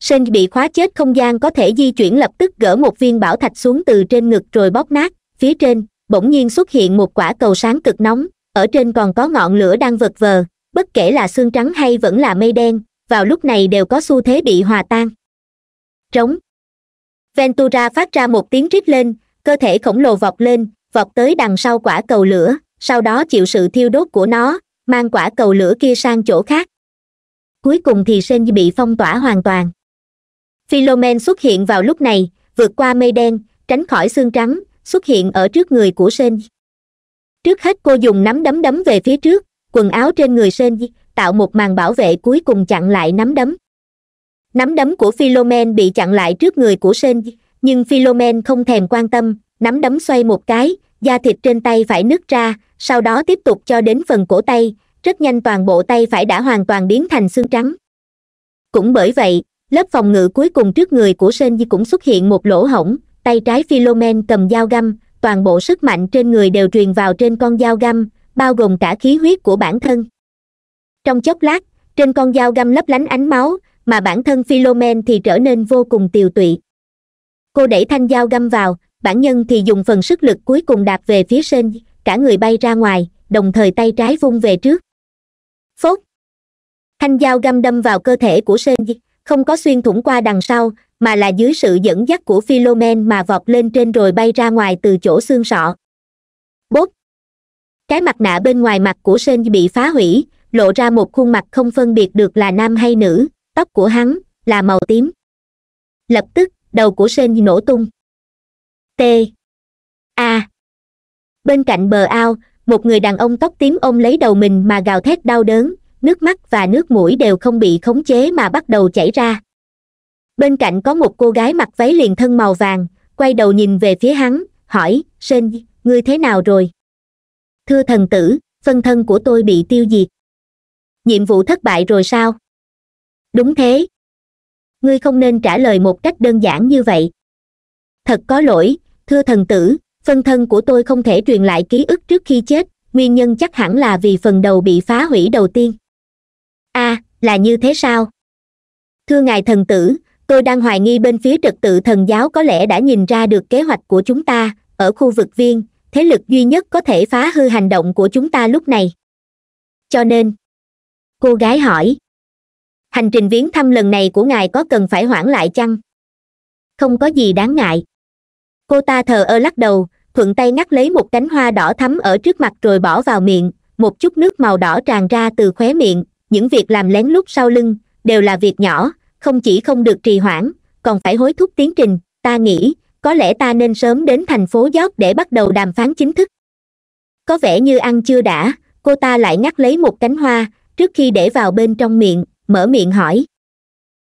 sên bị khóa chết không gian có thể di chuyển lập tức gỡ một viên bảo thạch xuống từ trên ngực rồi bóp nát phía trên bỗng nhiên xuất hiện một quả cầu sáng cực nóng ở trên còn có ngọn lửa đang vật vờ bất kể là xương trắng hay vẫn là mây đen vào lúc này đều có xu thế bị hòa tan trống ventura phát ra một tiếng rít lên cơ thể khổng lồ vọt lên vọt tới đằng sau quả cầu lửa sau đó chịu sự thiêu đốt của nó mang quả cầu lửa kia sang chỗ khác cuối cùng thì sên bị phong tỏa hoàn toàn philomen xuất hiện vào lúc này vượt qua mây đen tránh khỏi xương trắng xuất hiện ở trước người của sên trước hết cô dùng nắm đấm đấm về phía trước quần áo trên người sên tạo một màn bảo vệ cuối cùng chặn lại nắm đấm nắm đấm của philomen bị chặn lại trước người của sên nhưng philomen không thèm quan tâm nắm đấm xoay một cái da thịt trên tay phải nứt ra sau đó tiếp tục cho đến phần cổ tay rất nhanh toàn bộ tay phải đã hoàn toàn biến thành xương trắng cũng bởi vậy lớp phòng ngự cuối cùng trước người của sên cũng xuất hiện một lỗ hổng tay trái Philomen cầm dao găm, toàn bộ sức mạnh trên người đều truyền vào trên con dao găm, bao gồm cả khí huyết của bản thân. Trong chốc lát, trên con dao găm lấp lánh ánh máu, mà bản thân Philomen thì trở nên vô cùng tiều tụy. Cô đẩy thanh dao găm vào, bản nhân thì dùng phần sức lực cuối cùng đạp về phía sên, cả người bay ra ngoài, đồng thời tay trái vung về trước. Phốt! Thanh dao găm đâm vào cơ thể của sên, không có xuyên thủng qua đằng sau, mà là dưới sự dẫn dắt của philomen mà vọt lên trên rồi bay ra ngoài từ chỗ xương sọ bốp cái mặt nạ bên ngoài mặt của sên bị phá hủy lộ ra một khuôn mặt không phân biệt được là nam hay nữ tóc của hắn là màu tím lập tức đầu của sên nổ tung t a bên cạnh bờ ao một người đàn ông tóc tím ôm lấy đầu mình mà gào thét đau đớn nước mắt và nước mũi đều không bị khống chế mà bắt đầu chảy ra bên cạnh có một cô gái mặc váy liền thân màu vàng quay đầu nhìn về phía hắn hỏi sên ngươi thế nào rồi thưa thần tử phân thân của tôi bị tiêu diệt nhiệm vụ thất bại rồi sao đúng thế ngươi không nên trả lời một cách đơn giản như vậy thật có lỗi thưa thần tử phân thân của tôi không thể truyền lại ký ức trước khi chết nguyên nhân chắc hẳn là vì phần đầu bị phá hủy đầu tiên a à, là như thế sao thưa ngài thần tử tôi đang hoài nghi bên phía trật tự thần giáo có lẽ đã nhìn ra được kế hoạch của chúng ta ở khu vực viên thế lực duy nhất có thể phá hư hành động của chúng ta lúc này cho nên cô gái hỏi hành trình viếng thăm lần này của ngài có cần phải hoãn lại chăng không có gì đáng ngại cô ta thờ ơ lắc đầu thuận tay ngắt lấy một cánh hoa đỏ thắm ở trước mặt rồi bỏ vào miệng một chút nước màu đỏ tràn ra từ khóe miệng những việc làm lén lút sau lưng đều là việc nhỏ không chỉ không được trì hoãn còn phải hối thúc tiến trình ta nghĩ có lẽ ta nên sớm đến thành phố giót để bắt đầu đàm phán chính thức có vẻ như ăn chưa đã cô ta lại ngắt lấy một cánh hoa trước khi để vào bên trong miệng mở miệng hỏi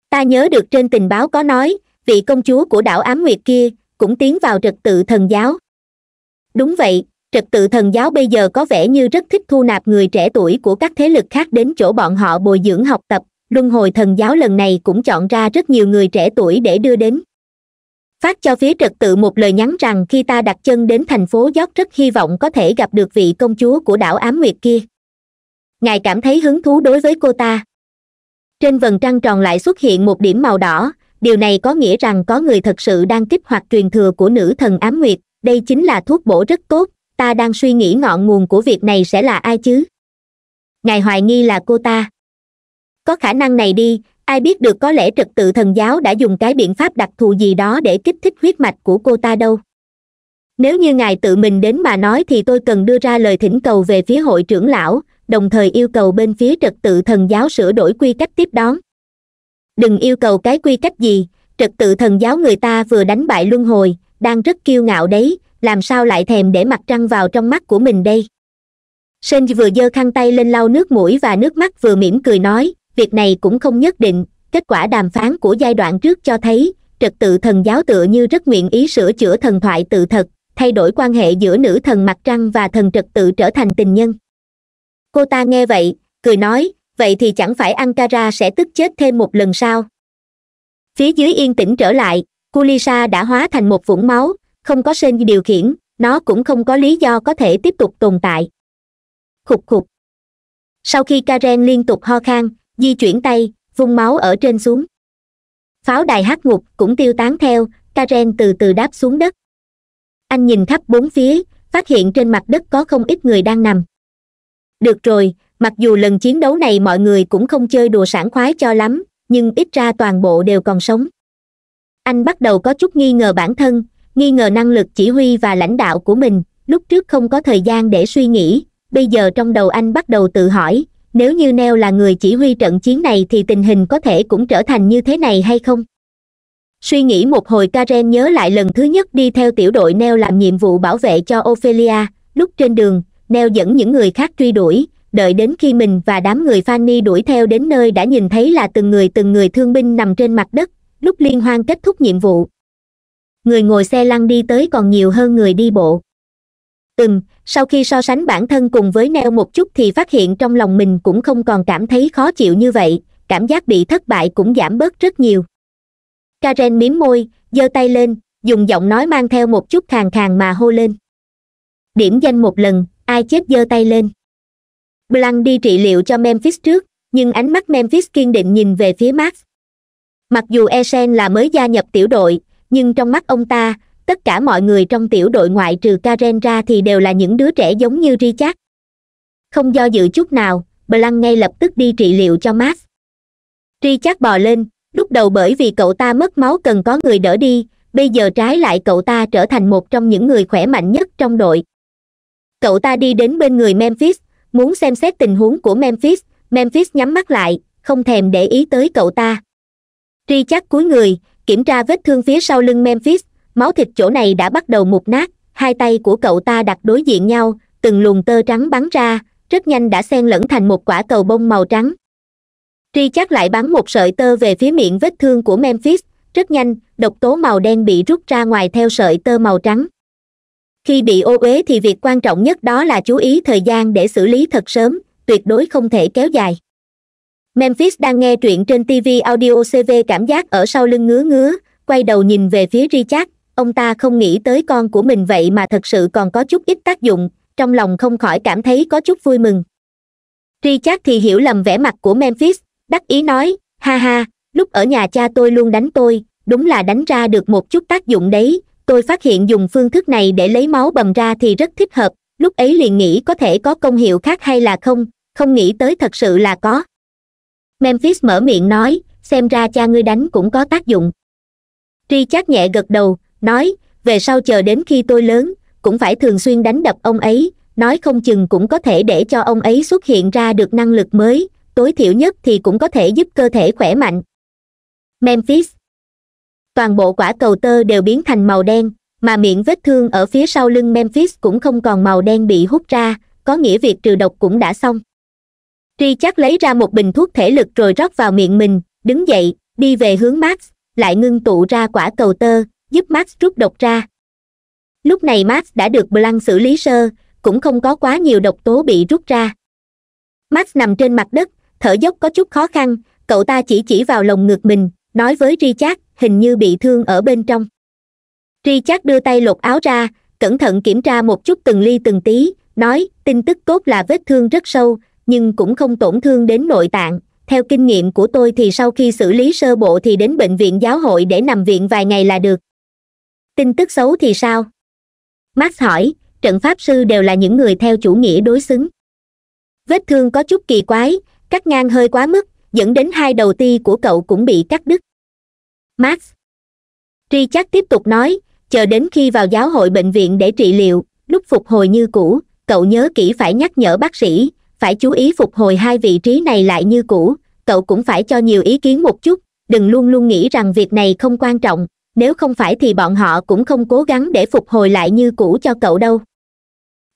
ta nhớ được trên tình báo có nói vị công chúa của đảo ám nguyệt kia cũng tiến vào trật tự thần giáo đúng vậy trật tự thần giáo bây giờ có vẻ như rất thích thu nạp người trẻ tuổi của các thế lực khác đến chỗ bọn họ bồi dưỡng học tập luân hồi thần giáo lần này cũng chọn ra rất nhiều người trẻ tuổi để đưa đến phát cho phía trật tự một lời nhắn rằng khi ta đặt chân đến thành phố giót rất hy vọng có thể gặp được vị công chúa của đảo ám nguyệt kia ngài cảm thấy hứng thú đối với cô ta trên vần trăng tròn lại xuất hiện một điểm màu đỏ điều này có nghĩa rằng có người thật sự đang kích hoạt truyền thừa của nữ thần ám nguyệt đây chính là thuốc bổ rất tốt ta đang suy nghĩ ngọn nguồn của việc này sẽ là ai chứ ngài hoài nghi là cô ta có khả năng này đi ai biết được có lẽ trật tự thần giáo đã dùng cái biện pháp đặc thù gì đó để kích thích huyết mạch của cô ta đâu nếu như ngài tự mình đến mà nói thì tôi cần đưa ra lời thỉnh cầu về phía hội trưởng lão đồng thời yêu cầu bên phía trật tự thần giáo sửa đổi quy cách tiếp đón đừng yêu cầu cái quy cách gì trật tự thần giáo người ta vừa đánh bại luân hồi đang rất kiêu ngạo đấy làm sao lại thèm để mặt trăng vào trong mắt của mình đây sên vừa giơ khăn tay lên lau nước mũi và nước mắt vừa mỉm cười nói việc này cũng không nhất định kết quả đàm phán của giai đoạn trước cho thấy trật tự thần giáo tựa như rất nguyện ý sửa chữa thần thoại tự thật thay đổi quan hệ giữa nữ thần mặt trăng và thần trật tự trở thành tình nhân cô ta nghe vậy cười nói vậy thì chẳng phải ankara sẽ tức chết thêm một lần sao phía dưới yên tĩnh trở lại kulisa đã hóa thành một vũng máu không có sên điều khiển nó cũng không có lý do có thể tiếp tục tồn tại khục khục sau khi karen liên tục ho khan di chuyển tay vung máu ở trên xuống pháo đài hát ngục cũng tiêu tán theo karen từ từ đáp xuống đất anh nhìn khắp bốn phía phát hiện trên mặt đất có không ít người đang nằm được rồi mặc dù lần chiến đấu này mọi người cũng không chơi đùa sảng khoái cho lắm nhưng ít ra toàn bộ đều còn sống anh bắt đầu có chút nghi ngờ bản thân nghi ngờ năng lực chỉ huy và lãnh đạo của mình lúc trước không có thời gian để suy nghĩ bây giờ trong đầu anh bắt đầu tự hỏi nếu như neo là người chỉ huy trận chiến này thì tình hình có thể cũng trở thành như thế này hay không suy nghĩ một hồi karen nhớ lại lần thứ nhất đi theo tiểu đội neo làm nhiệm vụ bảo vệ cho ophelia lúc trên đường neo dẫn những người khác truy đuổi đợi đến khi mình và đám người fanny đuổi theo đến nơi đã nhìn thấy là từng người từng người thương binh nằm trên mặt đất lúc liên hoan kết thúc nhiệm vụ người ngồi xe lăn đi tới còn nhiều hơn người đi bộ ừm sau khi so sánh bản thân cùng với neo một chút thì phát hiện trong lòng mình cũng không còn cảm thấy khó chịu như vậy cảm giác bị thất bại cũng giảm bớt rất nhiều karen mím môi giơ tay lên dùng giọng nói mang theo một chút khàn khàn mà hô lên điểm danh một lần ai chết giơ tay lên blanc đi trị liệu cho memphis trước nhưng ánh mắt memphis kiên định nhìn về phía max mặc dù esen là mới gia nhập tiểu đội nhưng trong mắt ông ta tất cả mọi người trong tiểu đội ngoại trừ karen ra thì đều là những đứa trẻ giống như richard không do dự chút nào blanc ngay lập tức đi trị liệu cho max richard bò lên lúc đầu bởi vì cậu ta mất máu cần có người đỡ đi bây giờ trái lại cậu ta trở thành một trong những người khỏe mạnh nhất trong đội cậu ta đi đến bên người memphis muốn xem xét tình huống của memphis memphis nhắm mắt lại không thèm để ý tới cậu ta richard cúi người kiểm tra vết thương phía sau lưng memphis máu thịt chỗ này đã bắt đầu mục nát hai tay của cậu ta đặt đối diện nhau từng luồng tơ trắng bắn ra rất nhanh đã xen lẫn thành một quả cầu bông màu trắng tri chắc lại bắn một sợi tơ về phía miệng vết thương của memphis rất nhanh độc tố màu đen bị rút ra ngoài theo sợi tơ màu trắng khi bị ô uế thì việc quan trọng nhất đó là chú ý thời gian để xử lý thật sớm tuyệt đối không thể kéo dài memphis đang nghe truyện trên tv audio cv cảm giác ở sau lưng ngứa ngứa quay đầu nhìn về phía richard ông ta không nghĩ tới con của mình vậy mà thật sự còn có chút ít tác dụng trong lòng không khỏi cảm thấy có chút vui mừng Tri chắc thì hiểu lầm vẻ mặt của memphis đắc ý nói ha ha lúc ở nhà cha tôi luôn đánh tôi đúng là đánh ra được một chút tác dụng đấy tôi phát hiện dùng phương thức này để lấy máu bầm ra thì rất thích hợp lúc ấy liền nghĩ có thể có công hiệu khác hay là không không nghĩ tới thật sự là có memphis mở miệng nói xem ra cha ngươi đánh cũng có tác dụng Tri chắc nhẹ gật đầu nói về sau chờ đến khi tôi lớn cũng phải thường xuyên đánh đập ông ấy nói không chừng cũng có thể để cho ông ấy xuất hiện ra được năng lực mới tối thiểu nhất thì cũng có thể giúp cơ thể khỏe mạnh memphis toàn bộ quả cầu tơ đều biến thành màu đen mà miệng vết thương ở phía sau lưng memphis cũng không còn màu đen bị hút ra có nghĩa việc trừ độc cũng đã xong tri chắc lấy ra một bình thuốc thể lực rồi rót vào miệng mình đứng dậy đi về hướng max lại ngưng tụ ra quả cầu tơ giúp Max rút độc ra lúc này Max đã được Blanc xử lý sơ cũng không có quá nhiều độc tố bị rút ra Max nằm trên mặt đất thở dốc có chút khó khăn cậu ta chỉ chỉ vào lồng ngực mình nói với Richard hình như bị thương ở bên trong Richard đưa tay lột áo ra cẩn thận kiểm tra một chút từng ly từng tí nói tin tức tốt là vết thương rất sâu nhưng cũng không tổn thương đến nội tạng theo kinh nghiệm của tôi thì sau khi xử lý sơ bộ thì đến bệnh viện giáo hội để nằm viện vài ngày là được tin tức xấu thì sao max hỏi trận pháp sư đều là những người theo chủ nghĩa đối xứng vết thương có chút kỳ quái cắt ngang hơi quá mức dẫn đến hai đầu ti của cậu cũng bị cắt đứt max chắc tiếp tục nói chờ đến khi vào giáo hội bệnh viện để trị liệu lúc phục hồi như cũ cậu nhớ kỹ phải nhắc nhở bác sĩ phải chú ý phục hồi hai vị trí này lại như cũ cậu cũng phải cho nhiều ý kiến một chút đừng luôn luôn nghĩ rằng việc này không quan trọng nếu không phải thì bọn họ cũng không cố gắng để phục hồi lại như cũ cho cậu đâu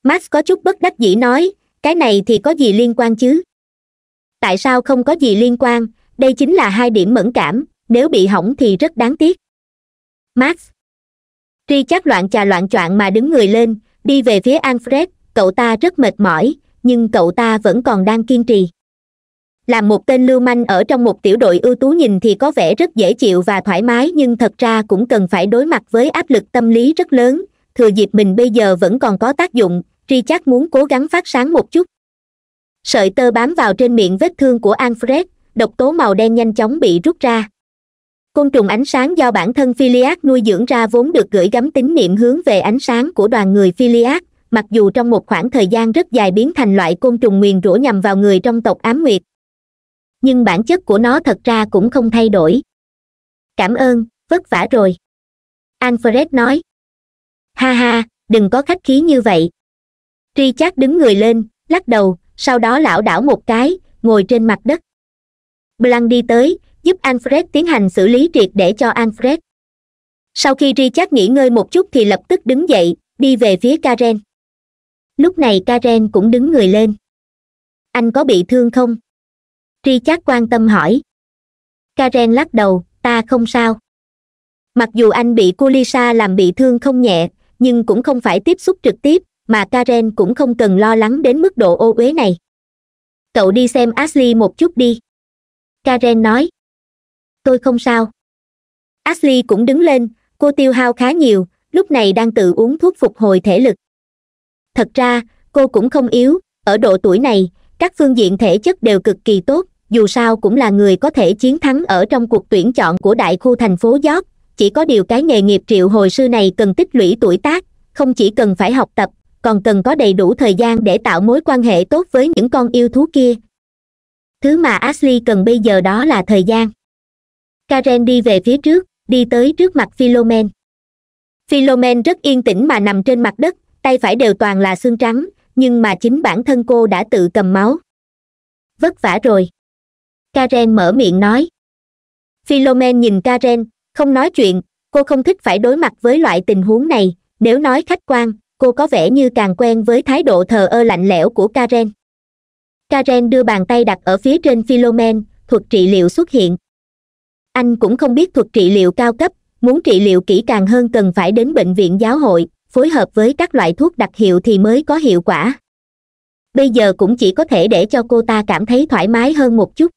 max có chút bất đắc dĩ nói cái này thì có gì liên quan chứ tại sao không có gì liên quan đây chính là hai điểm mẫn cảm nếu bị hỏng thì rất đáng tiếc max Tri chắc loạn trà loạn choạng mà đứng người lên đi về phía alfred cậu ta rất mệt mỏi nhưng cậu ta vẫn còn đang kiên trì làm một tên lưu manh ở trong một tiểu đội ưu tú nhìn thì có vẻ rất dễ chịu và thoải mái nhưng thật ra cũng cần phải đối mặt với áp lực tâm lý rất lớn thừa dịp mình bây giờ vẫn còn có tác dụng richard muốn cố gắng phát sáng một chút sợi tơ bám vào trên miệng vết thương của alfred độc tố màu đen nhanh chóng bị rút ra côn trùng ánh sáng do bản thân philiad nuôi dưỡng ra vốn được gửi gắm tín niệm hướng về ánh sáng của đoàn người philiad mặc dù trong một khoảng thời gian rất dài biến thành loại côn trùng nguyền rủa nhằm vào người trong tộc ám nguyệt nhưng bản chất của nó thật ra cũng không thay đổi cảm ơn vất vả rồi alfred nói ha ha đừng có khách khí như vậy richard đứng người lên lắc đầu sau đó lảo đảo một cái ngồi trên mặt đất blanc đi tới giúp alfred tiến hành xử lý triệt để cho alfred sau khi richard nghỉ ngơi một chút thì lập tức đứng dậy đi về phía karen lúc này karen cũng đứng người lên anh có bị thương không Richard quan tâm hỏi karen lắc đầu ta không sao mặc dù anh bị cô lisa làm bị thương không nhẹ nhưng cũng không phải tiếp xúc trực tiếp mà karen cũng không cần lo lắng đến mức độ ô uế này cậu đi xem ashley một chút đi karen nói tôi không sao ashley cũng đứng lên cô tiêu hao khá nhiều lúc này đang tự uống thuốc phục hồi thể lực thật ra cô cũng không yếu ở độ tuổi này các phương diện thể chất đều cực kỳ tốt dù sao cũng là người có thể chiến thắng ở trong cuộc tuyển chọn của đại khu thành phố york chỉ có điều cái nghề nghiệp triệu hồi sư này cần tích lũy tuổi tác không chỉ cần phải học tập còn cần có đầy đủ thời gian để tạo mối quan hệ tốt với những con yêu thú kia thứ mà ashley cần bây giờ đó là thời gian karen đi về phía trước đi tới trước mặt philomen philomen rất yên tĩnh mà nằm trên mặt đất tay phải đều toàn là xương trắng nhưng mà chính bản thân cô đã tự cầm máu vất vả rồi karen mở miệng nói philomen nhìn karen không nói chuyện cô không thích phải đối mặt với loại tình huống này nếu nói khách quan cô có vẻ như càng quen với thái độ thờ ơ lạnh lẽo của karen karen đưa bàn tay đặt ở phía trên philomen thuật trị liệu xuất hiện anh cũng không biết thuật trị liệu cao cấp muốn trị liệu kỹ càng hơn cần phải đến bệnh viện giáo hội phối hợp với các loại thuốc đặc hiệu thì mới có hiệu quả bây giờ cũng chỉ có thể để cho cô ta cảm thấy thoải mái hơn một chút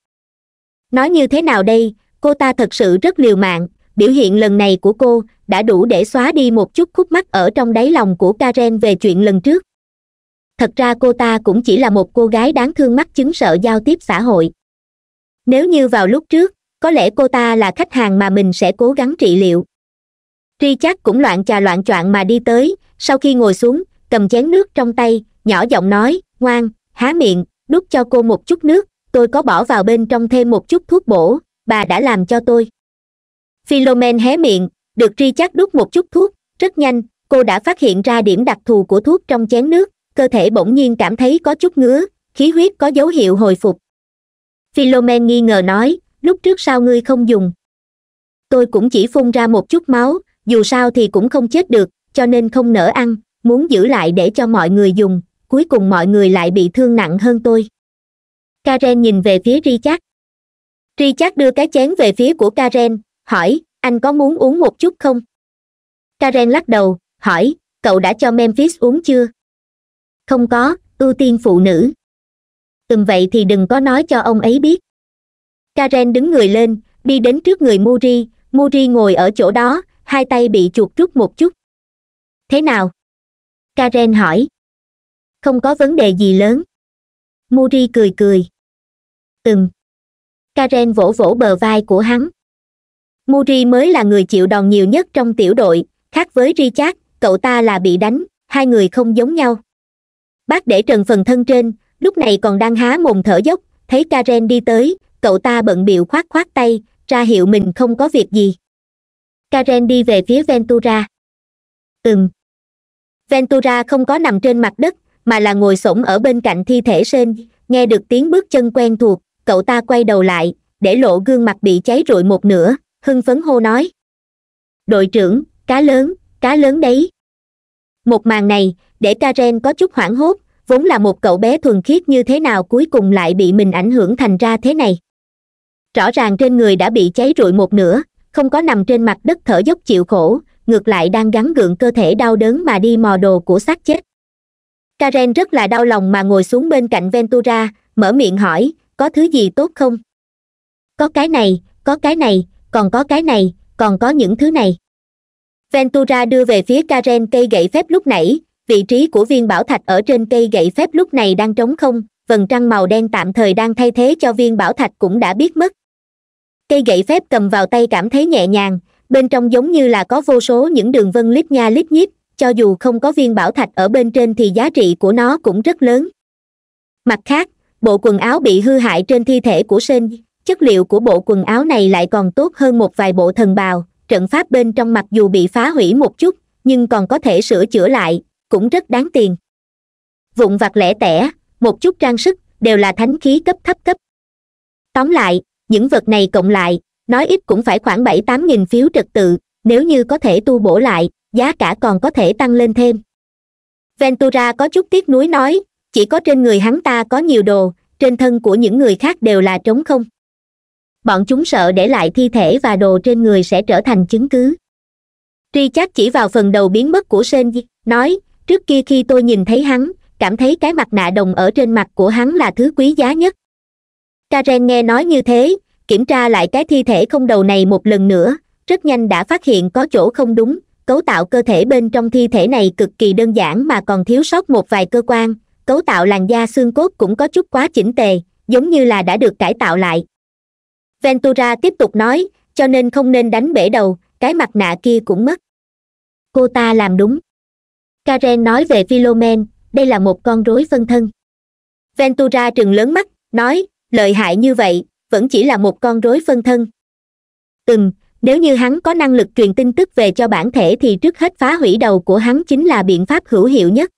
nói như thế nào đây cô ta thật sự rất liều mạng biểu hiện lần này của cô đã đủ để xóa đi một chút khúc mắc ở trong đáy lòng của karen về chuyện lần trước thật ra cô ta cũng chỉ là một cô gái đáng thương mắc chứng sợ giao tiếp xã hội nếu như vào lúc trước có lẽ cô ta là khách hàng mà mình sẽ cố gắng trị liệu Tri chắc cũng loạn trà loạn choạng mà đi tới sau khi ngồi xuống cầm chén nước trong tay nhỏ giọng nói ngoan há miệng đút cho cô một chút nước tôi có bỏ vào bên trong thêm một chút thuốc bổ bà đã làm cho tôi philomen hé miệng được ri chắc đút một chút thuốc rất nhanh cô đã phát hiện ra điểm đặc thù của thuốc trong chén nước cơ thể bỗng nhiên cảm thấy có chút ngứa khí huyết có dấu hiệu hồi phục philomen nghi ngờ nói lúc trước sao ngươi không dùng tôi cũng chỉ phun ra một chút máu dù sao thì cũng không chết được cho nên không nỡ ăn muốn giữ lại để cho mọi người dùng cuối cùng mọi người lại bị thương nặng hơn tôi karen nhìn về phía richard richard đưa cái chén về phía của karen hỏi anh có muốn uống một chút không karen lắc đầu hỏi cậu đã cho memphis uống chưa không có ưu tiên phụ nữ ừm vậy thì đừng có nói cho ông ấy biết karen đứng người lên đi đến trước người muri muri ngồi ở chỗ đó hai tay bị chuột rút một chút thế nào karen hỏi không có vấn đề gì lớn muri cười cười từng. karen vỗ vỗ bờ vai của hắn muri mới là người chịu đòn nhiều nhất trong tiểu đội khác với richard cậu ta là bị đánh hai người không giống nhau bác để trần phần thân trên lúc này còn đang há mồm thở dốc thấy karen đi tới cậu ta bận biểu khoát khoát tay ra hiệu mình không có việc gì karen đi về phía ventura ừm ventura không có nằm trên mặt đất mà là ngồi s ở bên cạnh thi thể sên nghe được tiếng bước chân quen thuộc cậu ta quay đầu lại để lộ gương mặt bị cháy rụi một nửa hưng phấn hô nói đội trưởng cá lớn cá lớn đấy một màn này để karen có chút hoảng hốt vốn là một cậu bé thuần khiết như thế nào cuối cùng lại bị mình ảnh hưởng thành ra thế này rõ ràng trên người đã bị cháy rụi một nửa không có nằm trên mặt đất thở dốc chịu khổ ngược lại đang gắn gượng cơ thể đau đớn mà đi mò đồ của xác chết karen rất là đau lòng mà ngồi xuống bên cạnh ventura mở miệng hỏi có thứ gì tốt không có cái này có cái này còn có cái này còn có những thứ này ventura đưa về phía karen cây gậy phép lúc nãy vị trí của viên bảo thạch ở trên cây gậy phép lúc này đang trống không vần trăng màu đen tạm thời đang thay thế cho viên bảo thạch cũng đã biết mất cây gậy phép cầm vào tay cảm thấy nhẹ nhàng bên trong giống như là có vô số những đường vân lít nha lít nhíp. cho dù không có viên bảo thạch ở bên trên thì giá trị của nó cũng rất lớn mặt khác bộ quần áo bị hư hại trên thi thể của sên chất liệu của bộ quần áo này lại còn tốt hơn một vài bộ thần bào trận pháp bên trong mặc dù bị phá hủy một chút nhưng còn có thể sửa chữa lại cũng rất đáng tiền vụn vặt lẻ tẻ một chút trang sức đều là thánh khí cấp thấp cấp tóm lại những vật này cộng lại nói ít cũng phải khoảng bảy tám nghìn phiếu trật tự nếu như có thể tu bổ lại giá cả còn có thể tăng lên thêm ventura có chút tiếc nuối nói chỉ có trên người hắn ta có nhiều đồ trên thân của những người khác đều là trống không bọn chúng sợ để lại thi thể và đồ trên người sẽ trở thành chứng cứ tri chắc chỉ vào phần đầu biến mất của sên nói trước kia khi tôi nhìn thấy hắn cảm thấy cái mặt nạ đồng ở trên mặt của hắn là thứ quý giá nhất karen nghe nói như thế kiểm tra lại cái thi thể không đầu này một lần nữa rất nhanh đã phát hiện có chỗ không đúng cấu tạo cơ thể bên trong thi thể này cực kỳ đơn giản mà còn thiếu sót một vài cơ quan cấu tạo làn da xương cốt cũng có chút quá chỉnh tề giống như là đã được cải tạo lại ventura tiếp tục nói cho nên không nên đánh bể đầu cái mặt nạ kia cũng mất cô ta làm đúng karen nói về philomen đây là một con rối phân thân ventura trừng lớn mắt nói lợi hại như vậy vẫn chỉ là một con rối phân thân ừm nếu như hắn có năng lực truyền tin tức về cho bản thể thì trước hết phá hủy đầu của hắn chính là biện pháp hữu hiệu nhất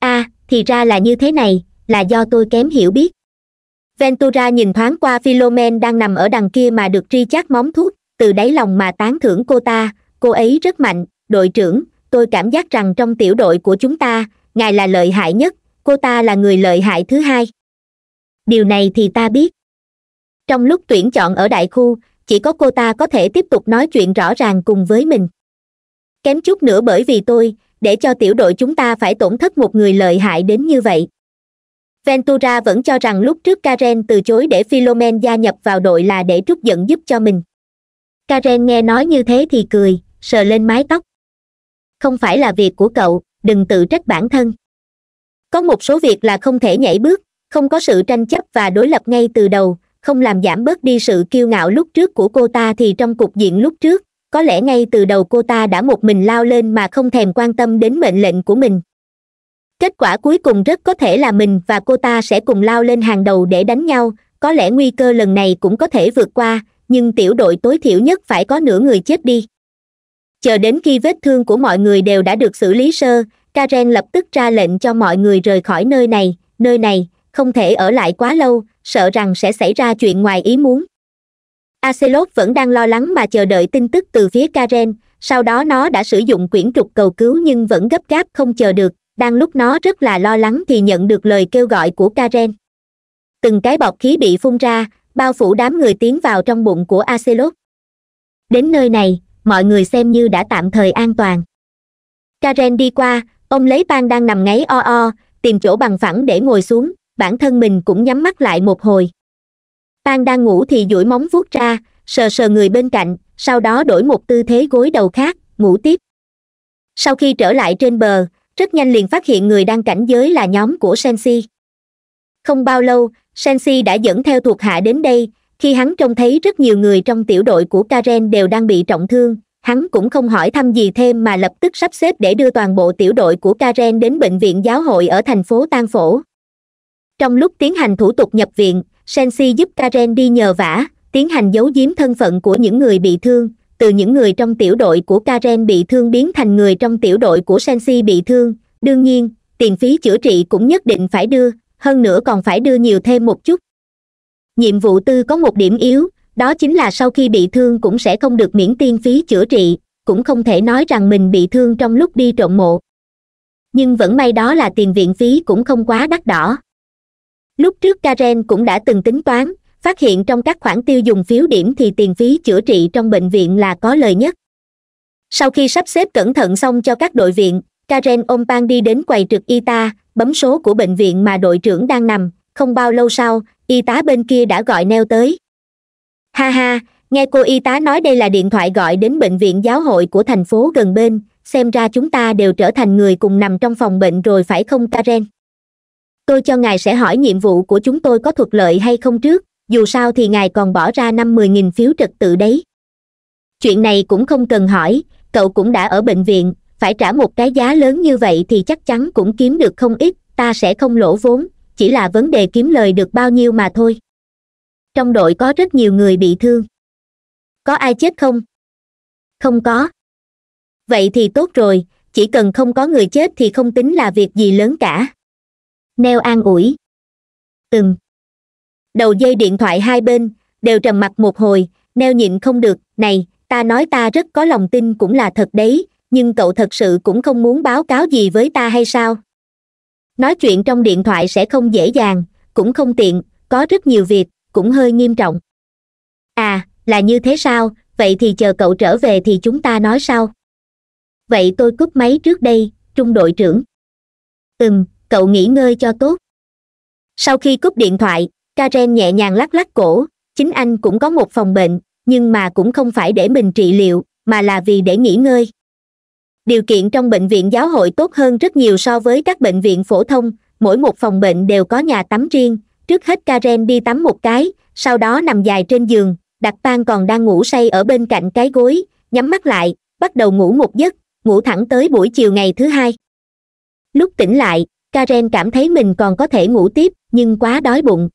a à, thì ra là như thế này là do tôi kém hiểu biết ventura nhìn thoáng qua philomen đang nằm ở đằng kia mà được tri chát móng thuốc từ đáy lòng mà tán thưởng cô ta cô ấy rất mạnh đội trưởng tôi cảm giác rằng trong tiểu đội của chúng ta ngài là lợi hại nhất cô ta là người lợi hại thứ hai điều này thì ta biết trong lúc tuyển chọn ở đại khu chỉ có cô ta có thể tiếp tục nói chuyện rõ ràng cùng với mình kém chút nữa bởi vì tôi để cho tiểu đội chúng ta phải tổn thất một người lợi hại đến như vậy ventura vẫn cho rằng lúc trước karen từ chối để philomen gia nhập vào đội là để trút giận giúp cho mình karen nghe nói như thế thì cười sờ lên mái tóc không phải là việc của cậu đừng tự trách bản thân có một số việc là không thể nhảy bước không có sự tranh chấp và đối lập ngay từ đầu không làm giảm bớt đi sự kiêu ngạo lúc trước của cô ta thì trong cục diện lúc trước có lẽ ngay từ đầu cô ta đã một mình lao lên mà không thèm quan tâm đến mệnh lệnh của mình kết quả cuối cùng rất có thể là mình và cô ta sẽ cùng lao lên hàng đầu để đánh nhau có lẽ nguy cơ lần này cũng có thể vượt qua nhưng tiểu đội tối thiểu nhất phải có nửa người chết đi chờ đến khi vết thương của mọi người đều đã được xử lý sơ karen lập tức ra lệnh cho mọi người rời khỏi nơi này nơi này không thể ở lại quá lâu sợ rằng sẽ xảy ra chuyện ngoài ý muốn Acelot vẫn đang lo lắng mà chờ đợi tin tức từ phía Karen, sau đó nó đã sử dụng quyển trục cầu cứu nhưng vẫn gấp gáp không chờ được, đang lúc nó rất là lo lắng thì nhận được lời kêu gọi của Karen. Từng cái bọc khí bị phun ra, bao phủ đám người tiến vào trong bụng của Acelot. Đến nơi này, mọi người xem như đã tạm thời an toàn. Karen đi qua, ông lấy pan đang nằm ngáy o o, tìm chỗ bằng phẳng để ngồi xuống, bản thân mình cũng nhắm mắt lại một hồi tan đang ngủ thì duỗi móng vuốt ra sờ sờ người bên cạnh sau đó đổi một tư thế gối đầu khác ngủ tiếp sau khi trở lại trên bờ rất nhanh liền phát hiện người đang cảnh giới là nhóm của sensi không bao lâu sensi đã dẫn theo thuộc hạ đến đây khi hắn trông thấy rất nhiều người trong tiểu đội của karen đều đang bị trọng thương hắn cũng không hỏi thăm gì thêm mà lập tức sắp xếp để đưa toàn bộ tiểu đội của karen đến bệnh viện giáo hội ở thành phố tan phổ trong lúc tiến hành thủ tục nhập viện Sensi giúp Karen đi nhờ vả, tiến hành giấu giếm thân phận của những người bị thương, từ những người trong tiểu đội của Karen bị thương biến thành người trong tiểu đội của Sensi bị thương, đương nhiên, tiền phí chữa trị cũng nhất định phải đưa, hơn nữa còn phải đưa nhiều thêm một chút. Nhiệm vụ tư có một điểm yếu, đó chính là sau khi bị thương cũng sẽ không được miễn tiền phí chữa trị, cũng không thể nói rằng mình bị thương trong lúc đi trộm mộ. Nhưng vẫn may đó là tiền viện phí cũng không quá đắt đỏ, lúc trước karen cũng đã từng tính toán phát hiện trong các khoản tiêu dùng phiếu điểm thì tiền phí chữa trị trong bệnh viện là có lời nhất sau khi sắp xếp cẩn thận xong cho các đội viện karen ôm pan đi đến quầy trực y tá bấm số của bệnh viện mà đội trưởng đang nằm không bao lâu sau y tá bên kia đã gọi neo tới ha ha nghe cô y tá nói đây là điện thoại gọi đến bệnh viện giáo hội của thành phố gần bên xem ra chúng ta đều trở thành người cùng nằm trong phòng bệnh rồi phải không karen tôi cho ngài sẽ hỏi nhiệm vụ của chúng tôi có thuận lợi hay không trước dù sao thì ngài còn bỏ ra năm mười nghìn phiếu trật tự đấy chuyện này cũng không cần hỏi cậu cũng đã ở bệnh viện phải trả một cái giá lớn như vậy thì chắc chắn cũng kiếm được không ít ta sẽ không lỗ vốn chỉ là vấn đề kiếm lời được bao nhiêu mà thôi trong đội có rất nhiều người bị thương có ai chết không không có vậy thì tốt rồi chỉ cần không có người chết thì không tính là việc gì lớn cả neo an ủi từng đầu dây điện thoại hai bên đều trầm mặt một hồi neo nhịn không được này ta nói ta rất có lòng tin cũng là thật đấy nhưng cậu thật sự cũng không muốn báo cáo gì với ta hay sao nói chuyện trong điện thoại sẽ không dễ dàng cũng không tiện có rất nhiều việc cũng hơi nghiêm trọng à là như thế sao vậy thì chờ cậu trở về thì chúng ta nói sau vậy tôi cúp máy trước đây trung đội trưởng ừm cậu nghỉ ngơi cho tốt sau khi cúp điện thoại karen nhẹ nhàng lắc lắc cổ chính anh cũng có một phòng bệnh nhưng mà cũng không phải để mình trị liệu mà là vì để nghỉ ngơi điều kiện trong bệnh viện giáo hội tốt hơn rất nhiều so với các bệnh viện phổ thông mỗi một phòng bệnh đều có nhà tắm riêng trước hết karen đi tắm một cái sau đó nằm dài trên giường đặc tan còn đang ngủ say ở bên cạnh cái gối nhắm mắt lại bắt đầu ngủ một giấc ngủ thẳng tới buổi chiều ngày thứ hai lúc tỉnh lại karen cảm thấy mình còn có thể ngủ tiếp nhưng quá đói bụng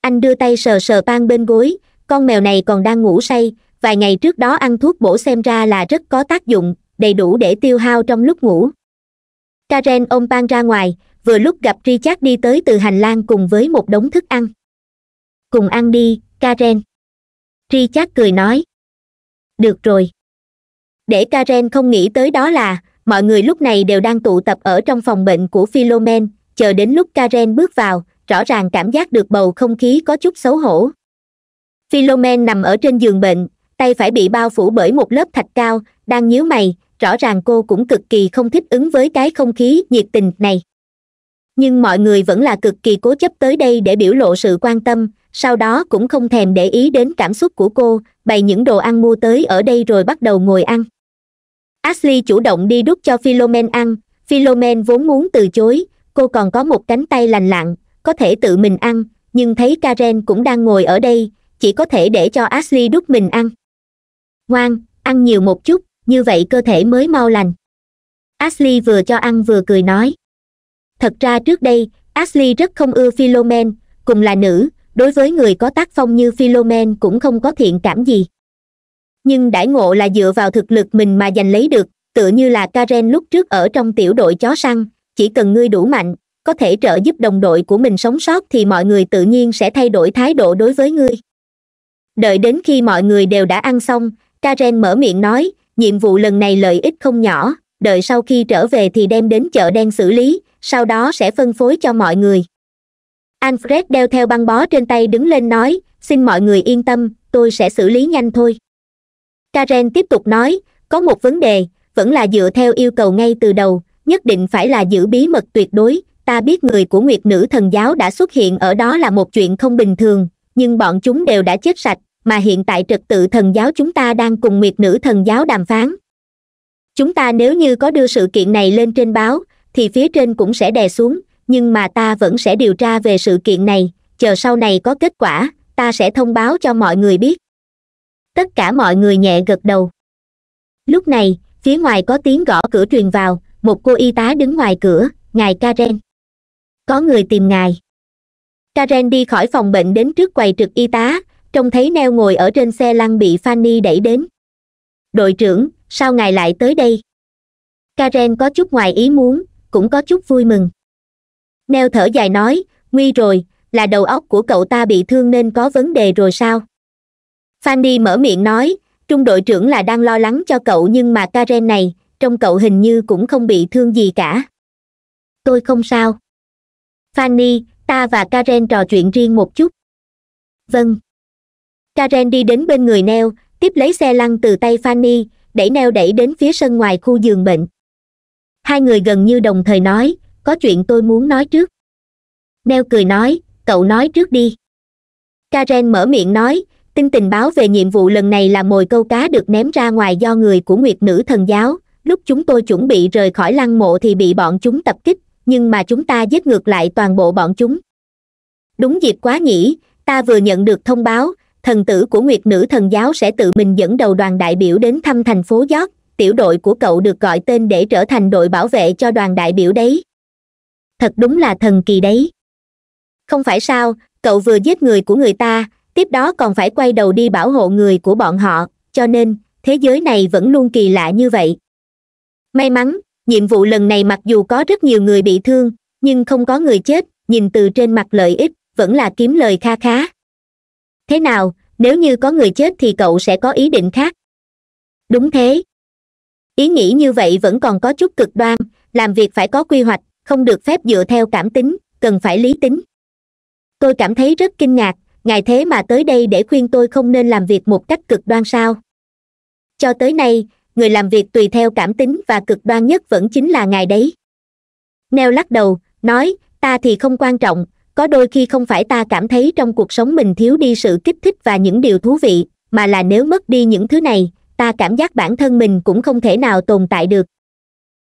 anh đưa tay sờ sờ pan bên gối con mèo này còn đang ngủ say vài ngày trước đó ăn thuốc bổ xem ra là rất có tác dụng đầy đủ để tiêu hao trong lúc ngủ karen ôm pan ra ngoài vừa lúc gặp richard đi tới từ hành lang cùng với một đống thức ăn cùng ăn đi karen richard cười nói được rồi để karen không nghĩ tới đó là mọi người lúc này đều đang tụ tập ở trong phòng bệnh của philomen chờ đến lúc karen bước vào rõ ràng cảm giác được bầu không khí có chút xấu hổ philomen nằm ở trên giường bệnh tay phải bị bao phủ bởi một lớp thạch cao đang nhíu mày rõ ràng cô cũng cực kỳ không thích ứng với cái không khí nhiệt tình này nhưng mọi người vẫn là cực kỳ cố chấp tới đây để biểu lộ sự quan tâm sau đó cũng không thèm để ý đến cảm xúc của cô bày những đồ ăn mua tới ở đây rồi bắt đầu ngồi ăn ashley chủ động đi đút cho philomen ăn philomen vốn muốn từ chối cô còn có một cánh tay lành lặn có thể tự mình ăn nhưng thấy karen cũng đang ngồi ở đây chỉ có thể để cho ashley đút mình ăn ngoan ăn nhiều một chút như vậy cơ thể mới mau lành ashley vừa cho ăn vừa cười nói thật ra trước đây ashley rất không ưa philomen cùng là nữ đối với người có tác phong như philomen cũng không có thiện cảm gì nhưng đãi ngộ là dựa vào thực lực mình mà giành lấy được tựa như là karen lúc trước ở trong tiểu đội chó săn chỉ cần ngươi đủ mạnh có thể trợ giúp đồng đội của mình sống sót thì mọi người tự nhiên sẽ thay đổi thái độ đối với ngươi đợi đến khi mọi người đều đã ăn xong karen mở miệng nói nhiệm vụ lần này lợi ích không nhỏ đợi sau khi trở về thì đem đến chợ đen xử lý sau đó sẽ phân phối cho mọi người alfred đeo theo băng bó trên tay đứng lên nói xin mọi người yên tâm tôi sẽ xử lý nhanh thôi karen tiếp tục nói có một vấn đề vẫn là dựa theo yêu cầu ngay từ đầu nhất định phải là giữ bí mật tuyệt đối ta biết người của nguyệt nữ thần giáo đã xuất hiện ở đó là một chuyện không bình thường nhưng bọn chúng đều đã chết sạch mà hiện tại trật tự thần giáo chúng ta đang cùng nguyệt nữ thần giáo đàm phán chúng ta nếu như có đưa sự kiện này lên trên báo thì phía trên cũng sẽ đè xuống nhưng mà ta vẫn sẽ điều tra về sự kiện này chờ sau này có kết quả ta sẽ thông báo cho mọi người biết tất cả mọi người nhẹ gật đầu lúc này phía ngoài có tiếng gõ cửa truyền vào một cô y tá đứng ngoài cửa ngài karen có người tìm ngài karen đi khỏi phòng bệnh đến trước quầy trực y tá trông thấy neo ngồi ở trên xe lăn bị fanny đẩy đến đội trưởng sao ngài lại tới đây karen có chút ngoài ý muốn cũng có chút vui mừng neo thở dài nói nguy rồi là đầu óc của cậu ta bị thương nên có vấn đề rồi sao fanny mở miệng nói trung đội trưởng là đang lo lắng cho cậu nhưng mà karen này trong cậu hình như cũng không bị thương gì cả tôi không sao fanny ta và karen trò chuyện riêng một chút vâng karen đi đến bên người neo tiếp lấy xe lăn từ tay fanny đẩy neo đẩy đến phía sân ngoài khu giường bệnh hai người gần như đồng thời nói có chuyện tôi muốn nói trước neo cười nói cậu nói trước đi karen mở miệng nói tin tình báo về nhiệm vụ lần này là mồi câu cá được ném ra ngoài do người của nguyệt nữ thần giáo lúc chúng tôi chuẩn bị rời khỏi lăng mộ thì bị bọn chúng tập kích nhưng mà chúng ta giết ngược lại toàn bộ bọn chúng đúng dịp quá nhỉ ta vừa nhận được thông báo thần tử của nguyệt nữ thần giáo sẽ tự mình dẫn đầu đoàn đại biểu đến thăm thành phố york tiểu đội của cậu được gọi tên để trở thành đội bảo vệ cho đoàn đại biểu đấy thật đúng là thần kỳ đấy không phải sao cậu vừa giết người của người ta tiếp đó còn phải quay đầu đi bảo hộ người của bọn họ cho nên thế giới này vẫn luôn kỳ lạ như vậy may mắn nhiệm vụ lần này mặc dù có rất nhiều người bị thương nhưng không có người chết nhìn từ trên mặt lợi ích vẫn là kiếm lời kha khá thế nào nếu như có người chết thì cậu sẽ có ý định khác đúng thế ý nghĩ như vậy vẫn còn có chút cực đoan làm việc phải có quy hoạch không được phép dựa theo cảm tính cần phải lý tính tôi cảm thấy rất kinh ngạc ngài thế mà tới đây để khuyên tôi không nên làm việc một cách cực đoan sao cho tới nay người làm việc tùy theo cảm tính và cực đoan nhất vẫn chính là ngài đấy neo lắc đầu nói ta thì không quan trọng có đôi khi không phải ta cảm thấy trong cuộc sống mình thiếu đi sự kích thích và những điều thú vị mà là nếu mất đi những thứ này ta cảm giác bản thân mình cũng không thể nào tồn tại được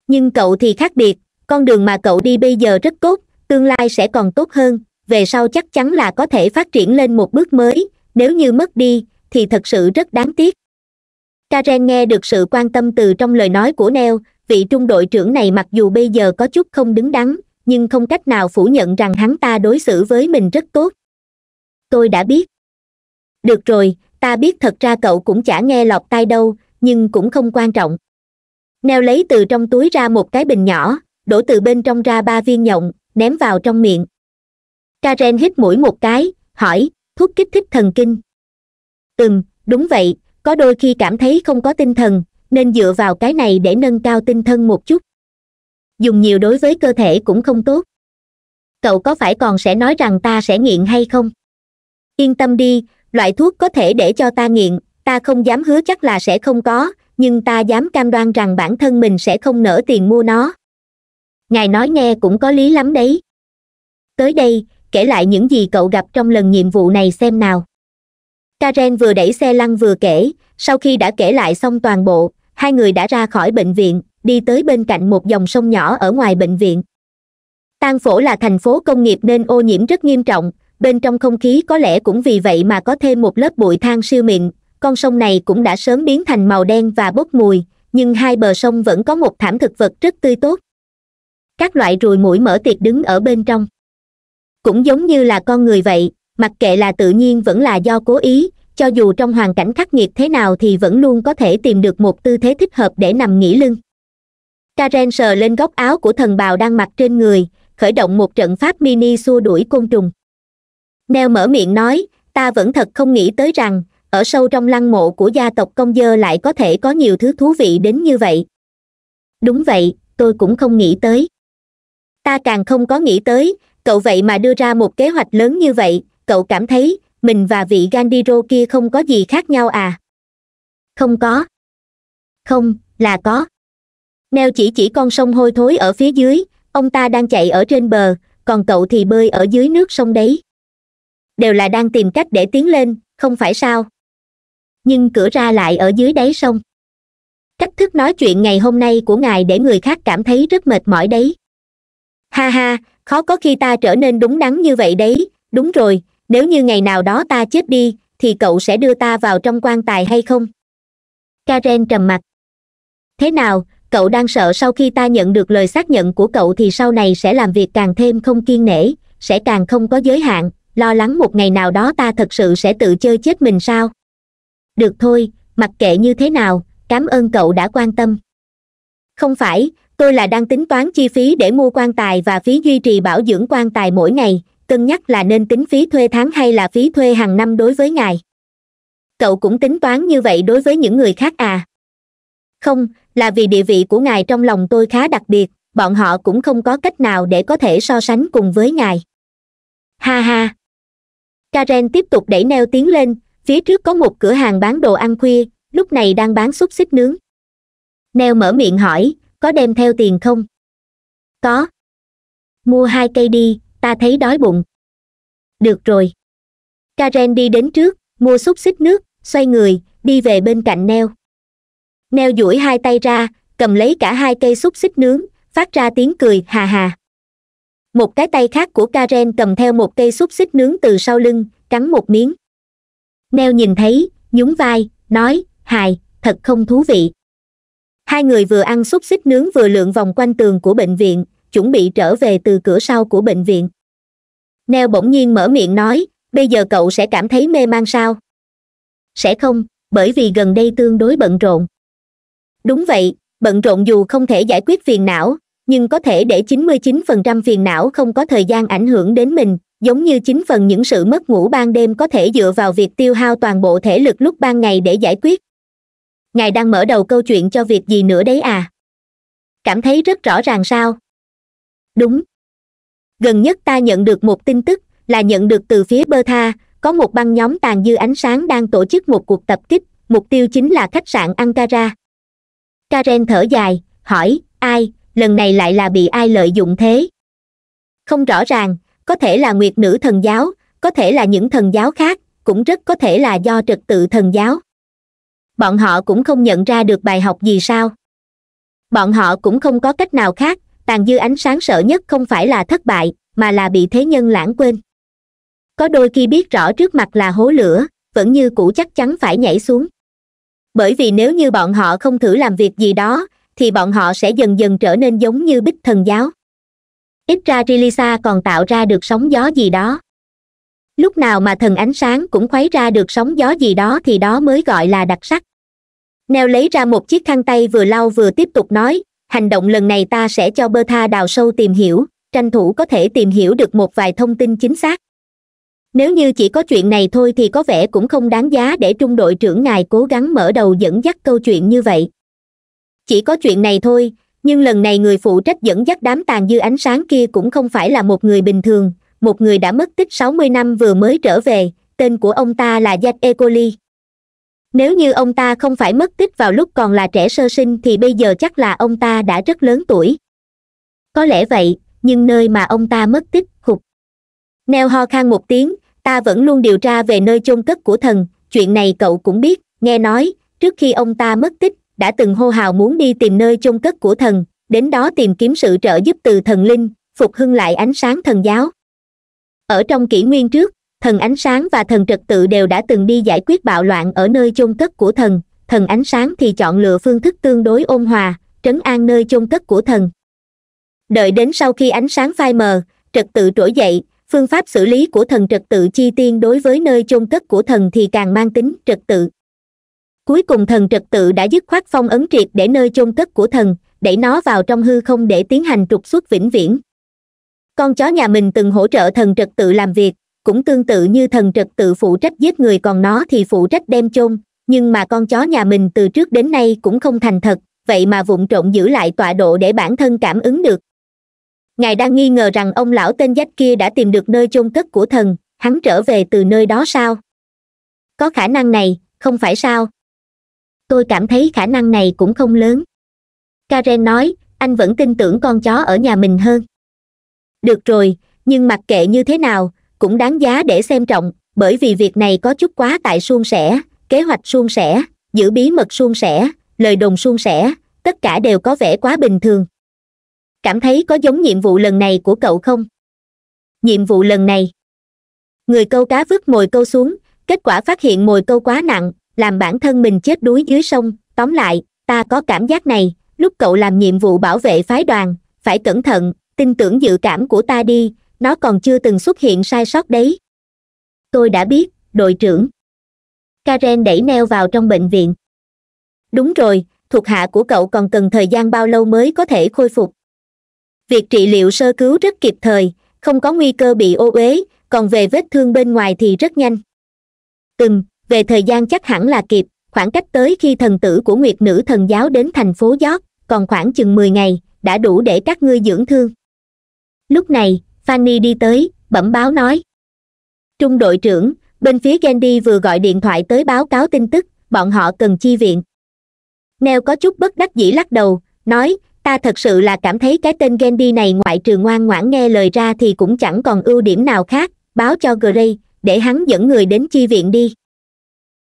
nhưng cậu thì khác biệt con đường mà cậu đi bây giờ rất tốt tương lai sẽ còn tốt hơn về sau chắc chắn là có thể phát triển lên một bước mới nếu như mất đi thì thật sự rất đáng tiếc karen nghe được sự quan tâm từ trong lời nói của neo vị trung đội trưởng này mặc dù bây giờ có chút không đứng đắn nhưng không cách nào phủ nhận rằng hắn ta đối xử với mình rất tốt tôi đã biết được rồi ta biết thật ra cậu cũng chả nghe lọt tai đâu nhưng cũng không quan trọng neo lấy từ trong túi ra một cái bình nhỏ đổ từ bên trong ra ba viên nhộng ném vào trong miệng karen hít mũi một cái hỏi thuốc kích thích thần kinh ừm đúng vậy có đôi khi cảm thấy không có tinh thần nên dựa vào cái này để nâng cao tinh thần một chút dùng nhiều đối với cơ thể cũng không tốt cậu có phải còn sẽ nói rằng ta sẽ nghiện hay không yên tâm đi loại thuốc có thể để cho ta nghiện ta không dám hứa chắc là sẽ không có nhưng ta dám cam đoan rằng bản thân mình sẽ không nỡ tiền mua nó ngài nói nghe cũng có lý lắm đấy tới đây kể lại những gì cậu gặp trong lần nhiệm vụ này xem nào karen vừa đẩy xe lăn vừa kể sau khi đã kể lại xong toàn bộ hai người đã ra khỏi bệnh viện đi tới bên cạnh một dòng sông nhỏ ở ngoài bệnh viện tan phổ là thành phố công nghiệp nên ô nhiễm rất nghiêm trọng bên trong không khí có lẽ cũng vì vậy mà có thêm một lớp bụi than siêu mịn con sông này cũng đã sớm biến thành màu đen và bốc mùi nhưng hai bờ sông vẫn có một thảm thực vật rất tươi tốt các loại ruồi mũi mở tiệc đứng ở bên trong cũng giống như là con người vậy mặc kệ là tự nhiên vẫn là do cố ý cho dù trong hoàn cảnh khắc nghiệt thế nào thì vẫn luôn có thể tìm được một tư thế thích hợp để nằm nghỉ lưng karen sờ lên góc áo của thần bào đang mặc trên người khởi động một trận pháp mini xua đuổi côn trùng neo mở miệng nói ta vẫn thật không nghĩ tới rằng ở sâu trong lăng mộ của gia tộc công dơ lại có thể có nhiều thứ thú vị đến như vậy đúng vậy tôi cũng không nghĩ tới ta càng không có nghĩ tới cậu vậy mà đưa ra một kế hoạch lớn như vậy cậu cảm thấy mình và vị gandhiro kia không có gì khác nhau à không có không là có neo chỉ chỉ con sông hôi thối ở phía dưới ông ta đang chạy ở trên bờ còn cậu thì bơi ở dưới nước sông đấy đều là đang tìm cách để tiến lên không phải sao nhưng cửa ra lại ở dưới đáy sông cách thức nói chuyện ngày hôm nay của ngài để người khác cảm thấy rất mệt mỏi đấy ha ha khó có khi ta trở nên đúng đắn như vậy đấy đúng rồi nếu như ngày nào đó ta chết đi thì cậu sẽ đưa ta vào trong quan tài hay không karen trầm mặc thế nào cậu đang sợ sau khi ta nhận được lời xác nhận của cậu thì sau này sẽ làm việc càng thêm không kiên nể sẽ càng không có giới hạn lo lắng một ngày nào đó ta thật sự sẽ tự chơi chết mình sao được thôi mặc kệ như thế nào cảm ơn cậu đã quan tâm không phải tôi là đang tính toán chi phí để mua quan tài và phí duy trì bảo dưỡng quan tài mỗi ngày cân nhắc là nên tính phí thuê tháng hay là phí thuê hàng năm đối với ngài cậu cũng tính toán như vậy đối với những người khác à không là vì địa vị của ngài trong lòng tôi khá đặc biệt bọn họ cũng không có cách nào để có thể so sánh cùng với ngài ha ha karen tiếp tục đẩy neo tiến lên phía trước có một cửa hàng bán đồ ăn khuya lúc này đang bán xúc xích nướng neo mở miệng hỏi có đem theo tiền không có mua hai cây đi ta thấy đói bụng được rồi karen đi đến trước mua xúc xích nước xoay người đi về bên cạnh neo neo duỗi hai tay ra cầm lấy cả hai cây xúc xích nướng phát ra tiếng cười hà hà một cái tay khác của karen cầm theo một cây xúc xích nướng từ sau lưng cắn một miếng neo nhìn thấy nhún vai nói hài thật không thú vị hai người vừa ăn xúc xích nướng vừa lượn vòng quanh tường của bệnh viện chuẩn bị trở về từ cửa sau của bệnh viện neo bỗng nhiên mở miệng nói bây giờ cậu sẽ cảm thấy mê man sao sẽ không bởi vì gần đây tương đối bận rộn đúng vậy bận rộn dù không thể giải quyết phiền não nhưng có thể để 99% phiền não không có thời gian ảnh hưởng đến mình giống như chín phần những sự mất ngủ ban đêm có thể dựa vào việc tiêu hao toàn bộ thể lực lúc ban ngày để giải quyết ngài đang mở đầu câu chuyện cho việc gì nữa đấy à cảm thấy rất rõ ràng sao đúng gần nhất ta nhận được một tin tức là nhận được từ phía bơ tha có một băng nhóm tàn dư ánh sáng đang tổ chức một cuộc tập kích mục tiêu chính là khách sạn ankara karen thở dài hỏi ai lần này lại là bị ai lợi dụng thế không rõ ràng có thể là nguyệt nữ thần giáo có thể là những thần giáo khác cũng rất có thể là do trật tự thần giáo bọn họ cũng không nhận ra được bài học gì sao bọn họ cũng không có cách nào khác tàn dư ánh sáng sợ nhất không phải là thất bại mà là bị thế nhân lãng quên có đôi khi biết rõ trước mặt là hố lửa vẫn như cũ chắc chắn phải nhảy xuống bởi vì nếu như bọn họ không thử làm việc gì đó thì bọn họ sẽ dần dần trở nên giống như bích thần giáo ít ra rilisa còn tạo ra được sóng gió gì đó lúc nào mà thần ánh sáng cũng khuấy ra được sóng gió gì đó thì đó mới gọi là đặc sắc neo lấy ra một chiếc khăn tay vừa lau vừa tiếp tục nói hành động lần này ta sẽ cho bơ tha đào sâu tìm hiểu tranh thủ có thể tìm hiểu được một vài thông tin chính xác nếu như chỉ có chuyện này thôi thì có vẻ cũng không đáng giá để trung đội trưởng ngài cố gắng mở đầu dẫn dắt câu chuyện như vậy chỉ có chuyện này thôi nhưng lần này người phụ trách dẫn dắt đám tàn dư ánh sáng kia cũng không phải là một người bình thường một người đã mất tích sáu mươi năm vừa mới trở về tên của ông ta là jack ecoli nếu như ông ta không phải mất tích vào lúc còn là trẻ sơ sinh thì bây giờ chắc là ông ta đã rất lớn tuổi có lẽ vậy nhưng nơi mà ông ta mất tích hụt neo ho khan một tiếng ta vẫn luôn điều tra về nơi chôn cất của thần chuyện này cậu cũng biết nghe nói trước khi ông ta mất tích đã từng hô hào muốn đi tìm nơi chôn cất của thần đến đó tìm kiếm sự trợ giúp từ thần linh phục hưng lại ánh sáng thần giáo ở trong kỷ nguyên trước thần ánh sáng và thần trật tự đều đã từng đi giải quyết bạo loạn ở nơi chôn cất của thần thần ánh sáng thì chọn lựa phương thức tương đối ôn hòa trấn an nơi chôn cất của thần đợi đến sau khi ánh sáng phai mờ trật tự trỗi dậy phương pháp xử lý của thần trật tự chi tiên đối với nơi chôn cất của thần thì càng mang tính trật tự cuối cùng thần trật tự đã dứt khoát phong ấn triệt để nơi chôn cất của thần đẩy nó vào trong hư không để tiến hành trục xuất vĩnh viễn con chó nhà mình từng hỗ trợ thần trật tự làm việc cũng tương tự như thần trật tự phụ trách giết người còn nó thì phụ trách đem chôn nhưng mà con chó nhà mình từ trước đến nay cũng không thành thật vậy mà vụng trộn giữ lại tọa độ để bản thân cảm ứng được ngài đang nghi ngờ rằng ông lão tên dách kia đã tìm được nơi chôn cất của thần hắn trở về từ nơi đó sao có khả năng này không phải sao tôi cảm thấy khả năng này cũng không lớn karen nói anh vẫn tin tưởng con chó ở nhà mình hơn được rồi nhưng mặc kệ như thế nào cũng đáng giá để xem trọng bởi vì việc này có chút quá tại suôn sẻ kế hoạch suôn sẻ giữ bí mật suôn sẻ lời đồn suôn sẻ tất cả đều có vẻ quá bình thường cảm thấy có giống nhiệm vụ lần này của cậu không nhiệm vụ lần này người câu cá vứt mồi câu xuống kết quả phát hiện mồi câu quá nặng làm bản thân mình chết đuối dưới sông tóm lại ta có cảm giác này lúc cậu làm nhiệm vụ bảo vệ phái đoàn phải cẩn thận tin tưởng dự cảm của ta đi nó còn chưa từng xuất hiện sai sót đấy tôi đã biết đội trưởng karen đẩy neo vào trong bệnh viện đúng rồi thuộc hạ của cậu còn cần thời gian bao lâu mới có thể khôi phục việc trị liệu sơ cứu rất kịp thời không có nguy cơ bị ô uế còn về vết thương bên ngoài thì rất nhanh từng về thời gian chắc hẳn là kịp khoảng cách tới khi thần tử của nguyệt nữ thần giáo đến thành phố giót còn khoảng chừng mười ngày đã đủ để các ngươi dưỡng thương lúc này fanny đi tới bẩm báo nói trung đội trưởng bên phía gendy vừa gọi điện thoại tới báo cáo tin tức bọn họ cần chi viện neo có chút bất đắc dĩ lắc đầu nói ta thật sự là cảm thấy cái tên gendy này ngoại trừ ngoan ngoãn nghe lời ra thì cũng chẳng còn ưu điểm nào khác báo cho gray để hắn dẫn người đến chi viện đi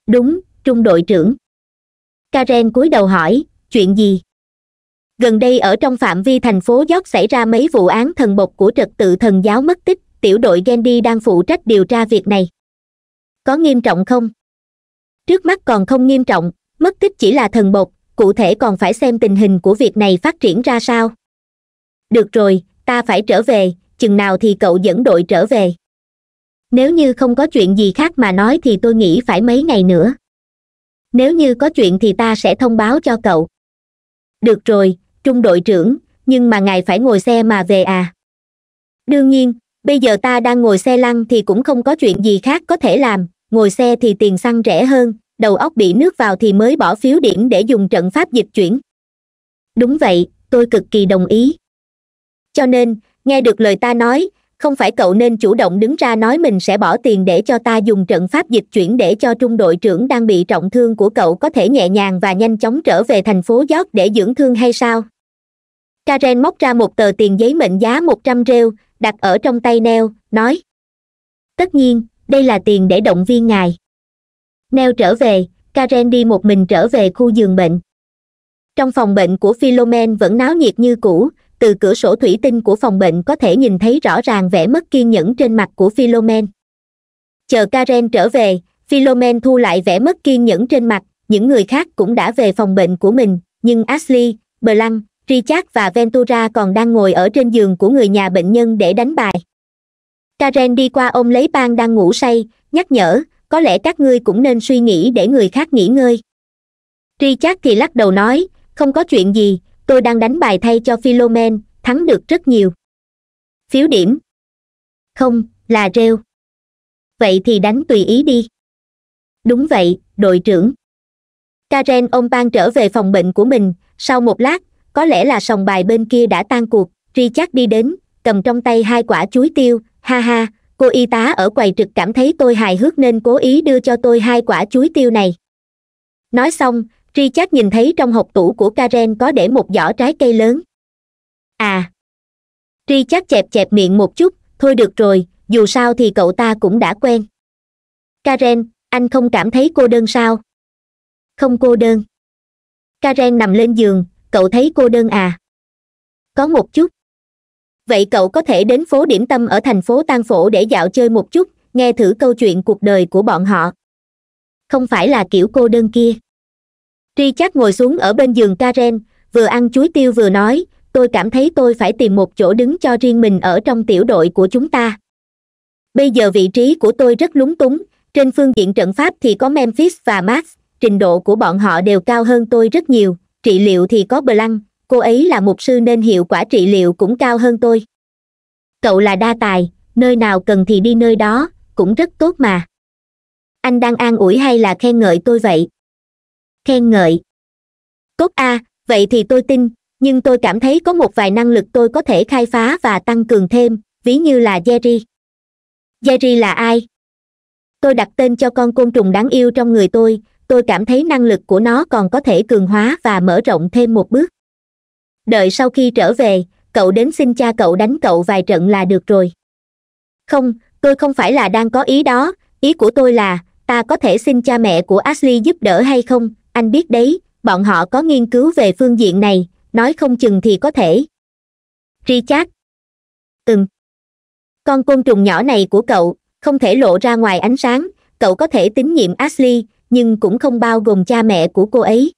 đúng trung đội trưởng karen cúi đầu hỏi chuyện gì gần đây ở trong phạm vi thành phố york xảy ra mấy vụ án thần bộc của trật tự thần giáo mất tích tiểu đội gendy đang phụ trách điều tra việc này có nghiêm trọng không trước mắt còn không nghiêm trọng mất tích chỉ là thần bộc cụ thể còn phải xem tình hình của việc này phát triển ra sao được rồi ta phải trở về chừng nào thì cậu dẫn đội trở về nếu như không có chuyện gì khác mà nói thì tôi nghĩ phải mấy ngày nữa nếu như có chuyện thì ta sẽ thông báo cho cậu được rồi trung đội trưởng nhưng mà ngài phải ngồi xe mà về à đương nhiên bây giờ ta đang ngồi xe lăn thì cũng không có chuyện gì khác có thể làm ngồi xe thì tiền xăng rẻ hơn đầu óc bị nước vào thì mới bỏ phiếu điểm để dùng trận pháp dịch chuyển đúng vậy tôi cực kỳ đồng ý cho nên nghe được lời ta nói không phải cậu nên chủ động đứng ra nói mình sẽ bỏ tiền để cho ta dùng trận pháp dịch chuyển để cho trung đội trưởng đang bị trọng thương của cậu có thể nhẹ nhàng và nhanh chóng trở về thành phố giót để dưỡng thương hay sao karen móc ra một tờ tiền giấy mệnh giá một trăm rêu đặt ở trong tay neo nói tất nhiên đây là tiền để động viên ngài neo trở về karen đi một mình trở về khu giường bệnh trong phòng bệnh của philomen vẫn náo nhiệt như cũ từ cửa sổ thủy tinh của phòng bệnh có thể nhìn thấy rõ ràng vẻ mất kiên nhẫn trên mặt của philomen chờ karen trở về philomen thu lại vẻ mất kiên nhẫn trên mặt những người khác cũng đã về phòng bệnh của mình nhưng ashley blanc richard và ventura còn đang ngồi ở trên giường của người nhà bệnh nhân để đánh bài karen đi qua ôm lấy ban đang ngủ say nhắc nhở có lẽ các ngươi cũng nên suy nghĩ để người khác nghỉ ngơi richard thì lắc đầu nói không có chuyện gì tôi đang đánh bài thay cho philomen thắng được rất nhiều phiếu điểm không là rêu vậy thì đánh tùy ý đi đúng vậy đội trưởng karen ôm ban trở về phòng bệnh của mình sau một lát có lẽ là sòng bài bên kia đã tan cuộc richard đi đến cầm trong tay hai quả chuối tiêu ha ha cô y tá ở quầy trực cảm thấy tôi hài hước nên cố ý đưa cho tôi hai quả chuối tiêu này nói xong richard nhìn thấy trong hộp tủ của karen có để một giỏ trái cây lớn à richard chẹp chẹp miệng một chút thôi được rồi dù sao thì cậu ta cũng đã quen karen anh không cảm thấy cô đơn sao không cô đơn karen nằm lên giường cậu thấy cô đơn à có một chút vậy cậu có thể đến phố điểm tâm ở thành phố tan phổ để dạo chơi một chút nghe thử câu chuyện cuộc đời của bọn họ không phải là kiểu cô đơn kia tri chắc ngồi xuống ở bên giường karen vừa ăn chuối tiêu vừa nói tôi cảm thấy tôi phải tìm một chỗ đứng cho riêng mình ở trong tiểu đội của chúng ta bây giờ vị trí của tôi rất lúng túng trên phương diện trận pháp thì có memphis và max trình độ của bọn họ đều cao hơn tôi rất nhiều trị liệu thì có lăng cô ấy là mục sư nên hiệu quả trị liệu cũng cao hơn tôi cậu là đa tài nơi nào cần thì đi nơi đó cũng rất tốt mà anh đang an ủi hay là khen ngợi tôi vậy khen ngợi tốt a à, vậy thì tôi tin nhưng tôi cảm thấy có một vài năng lực tôi có thể khai phá và tăng cường thêm ví như là jerry jerry là ai tôi đặt tên cho con côn trùng đáng yêu trong người tôi tôi cảm thấy năng lực của nó còn có thể cường hóa và mở rộng thêm một bước đợi sau khi trở về cậu đến xin cha cậu đánh cậu vài trận là được rồi không tôi không phải là đang có ý đó ý của tôi là ta có thể xin cha mẹ của ashley giúp đỡ hay không anh biết đấy bọn họ có nghiên cứu về phương diện này nói không chừng thì có thể richard ừm con côn trùng nhỏ này của cậu không thể lộ ra ngoài ánh sáng cậu có thể tín nhiệm ashley nhưng cũng không bao gồm cha mẹ của cô ấy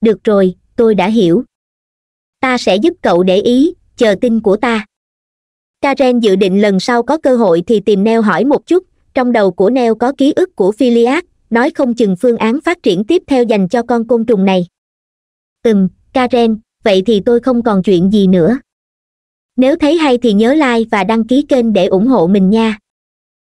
được rồi tôi đã hiểu ta sẽ giúp cậu để ý chờ tin của ta karen dự định lần sau có cơ hội thì tìm neo hỏi một chút trong đầu của neo có ký ức của philiad nói không chừng phương án phát triển tiếp theo dành cho con côn trùng này ừm karen vậy thì tôi không còn chuyện gì nữa nếu thấy hay thì nhớ like và đăng ký kênh để ủng hộ mình nha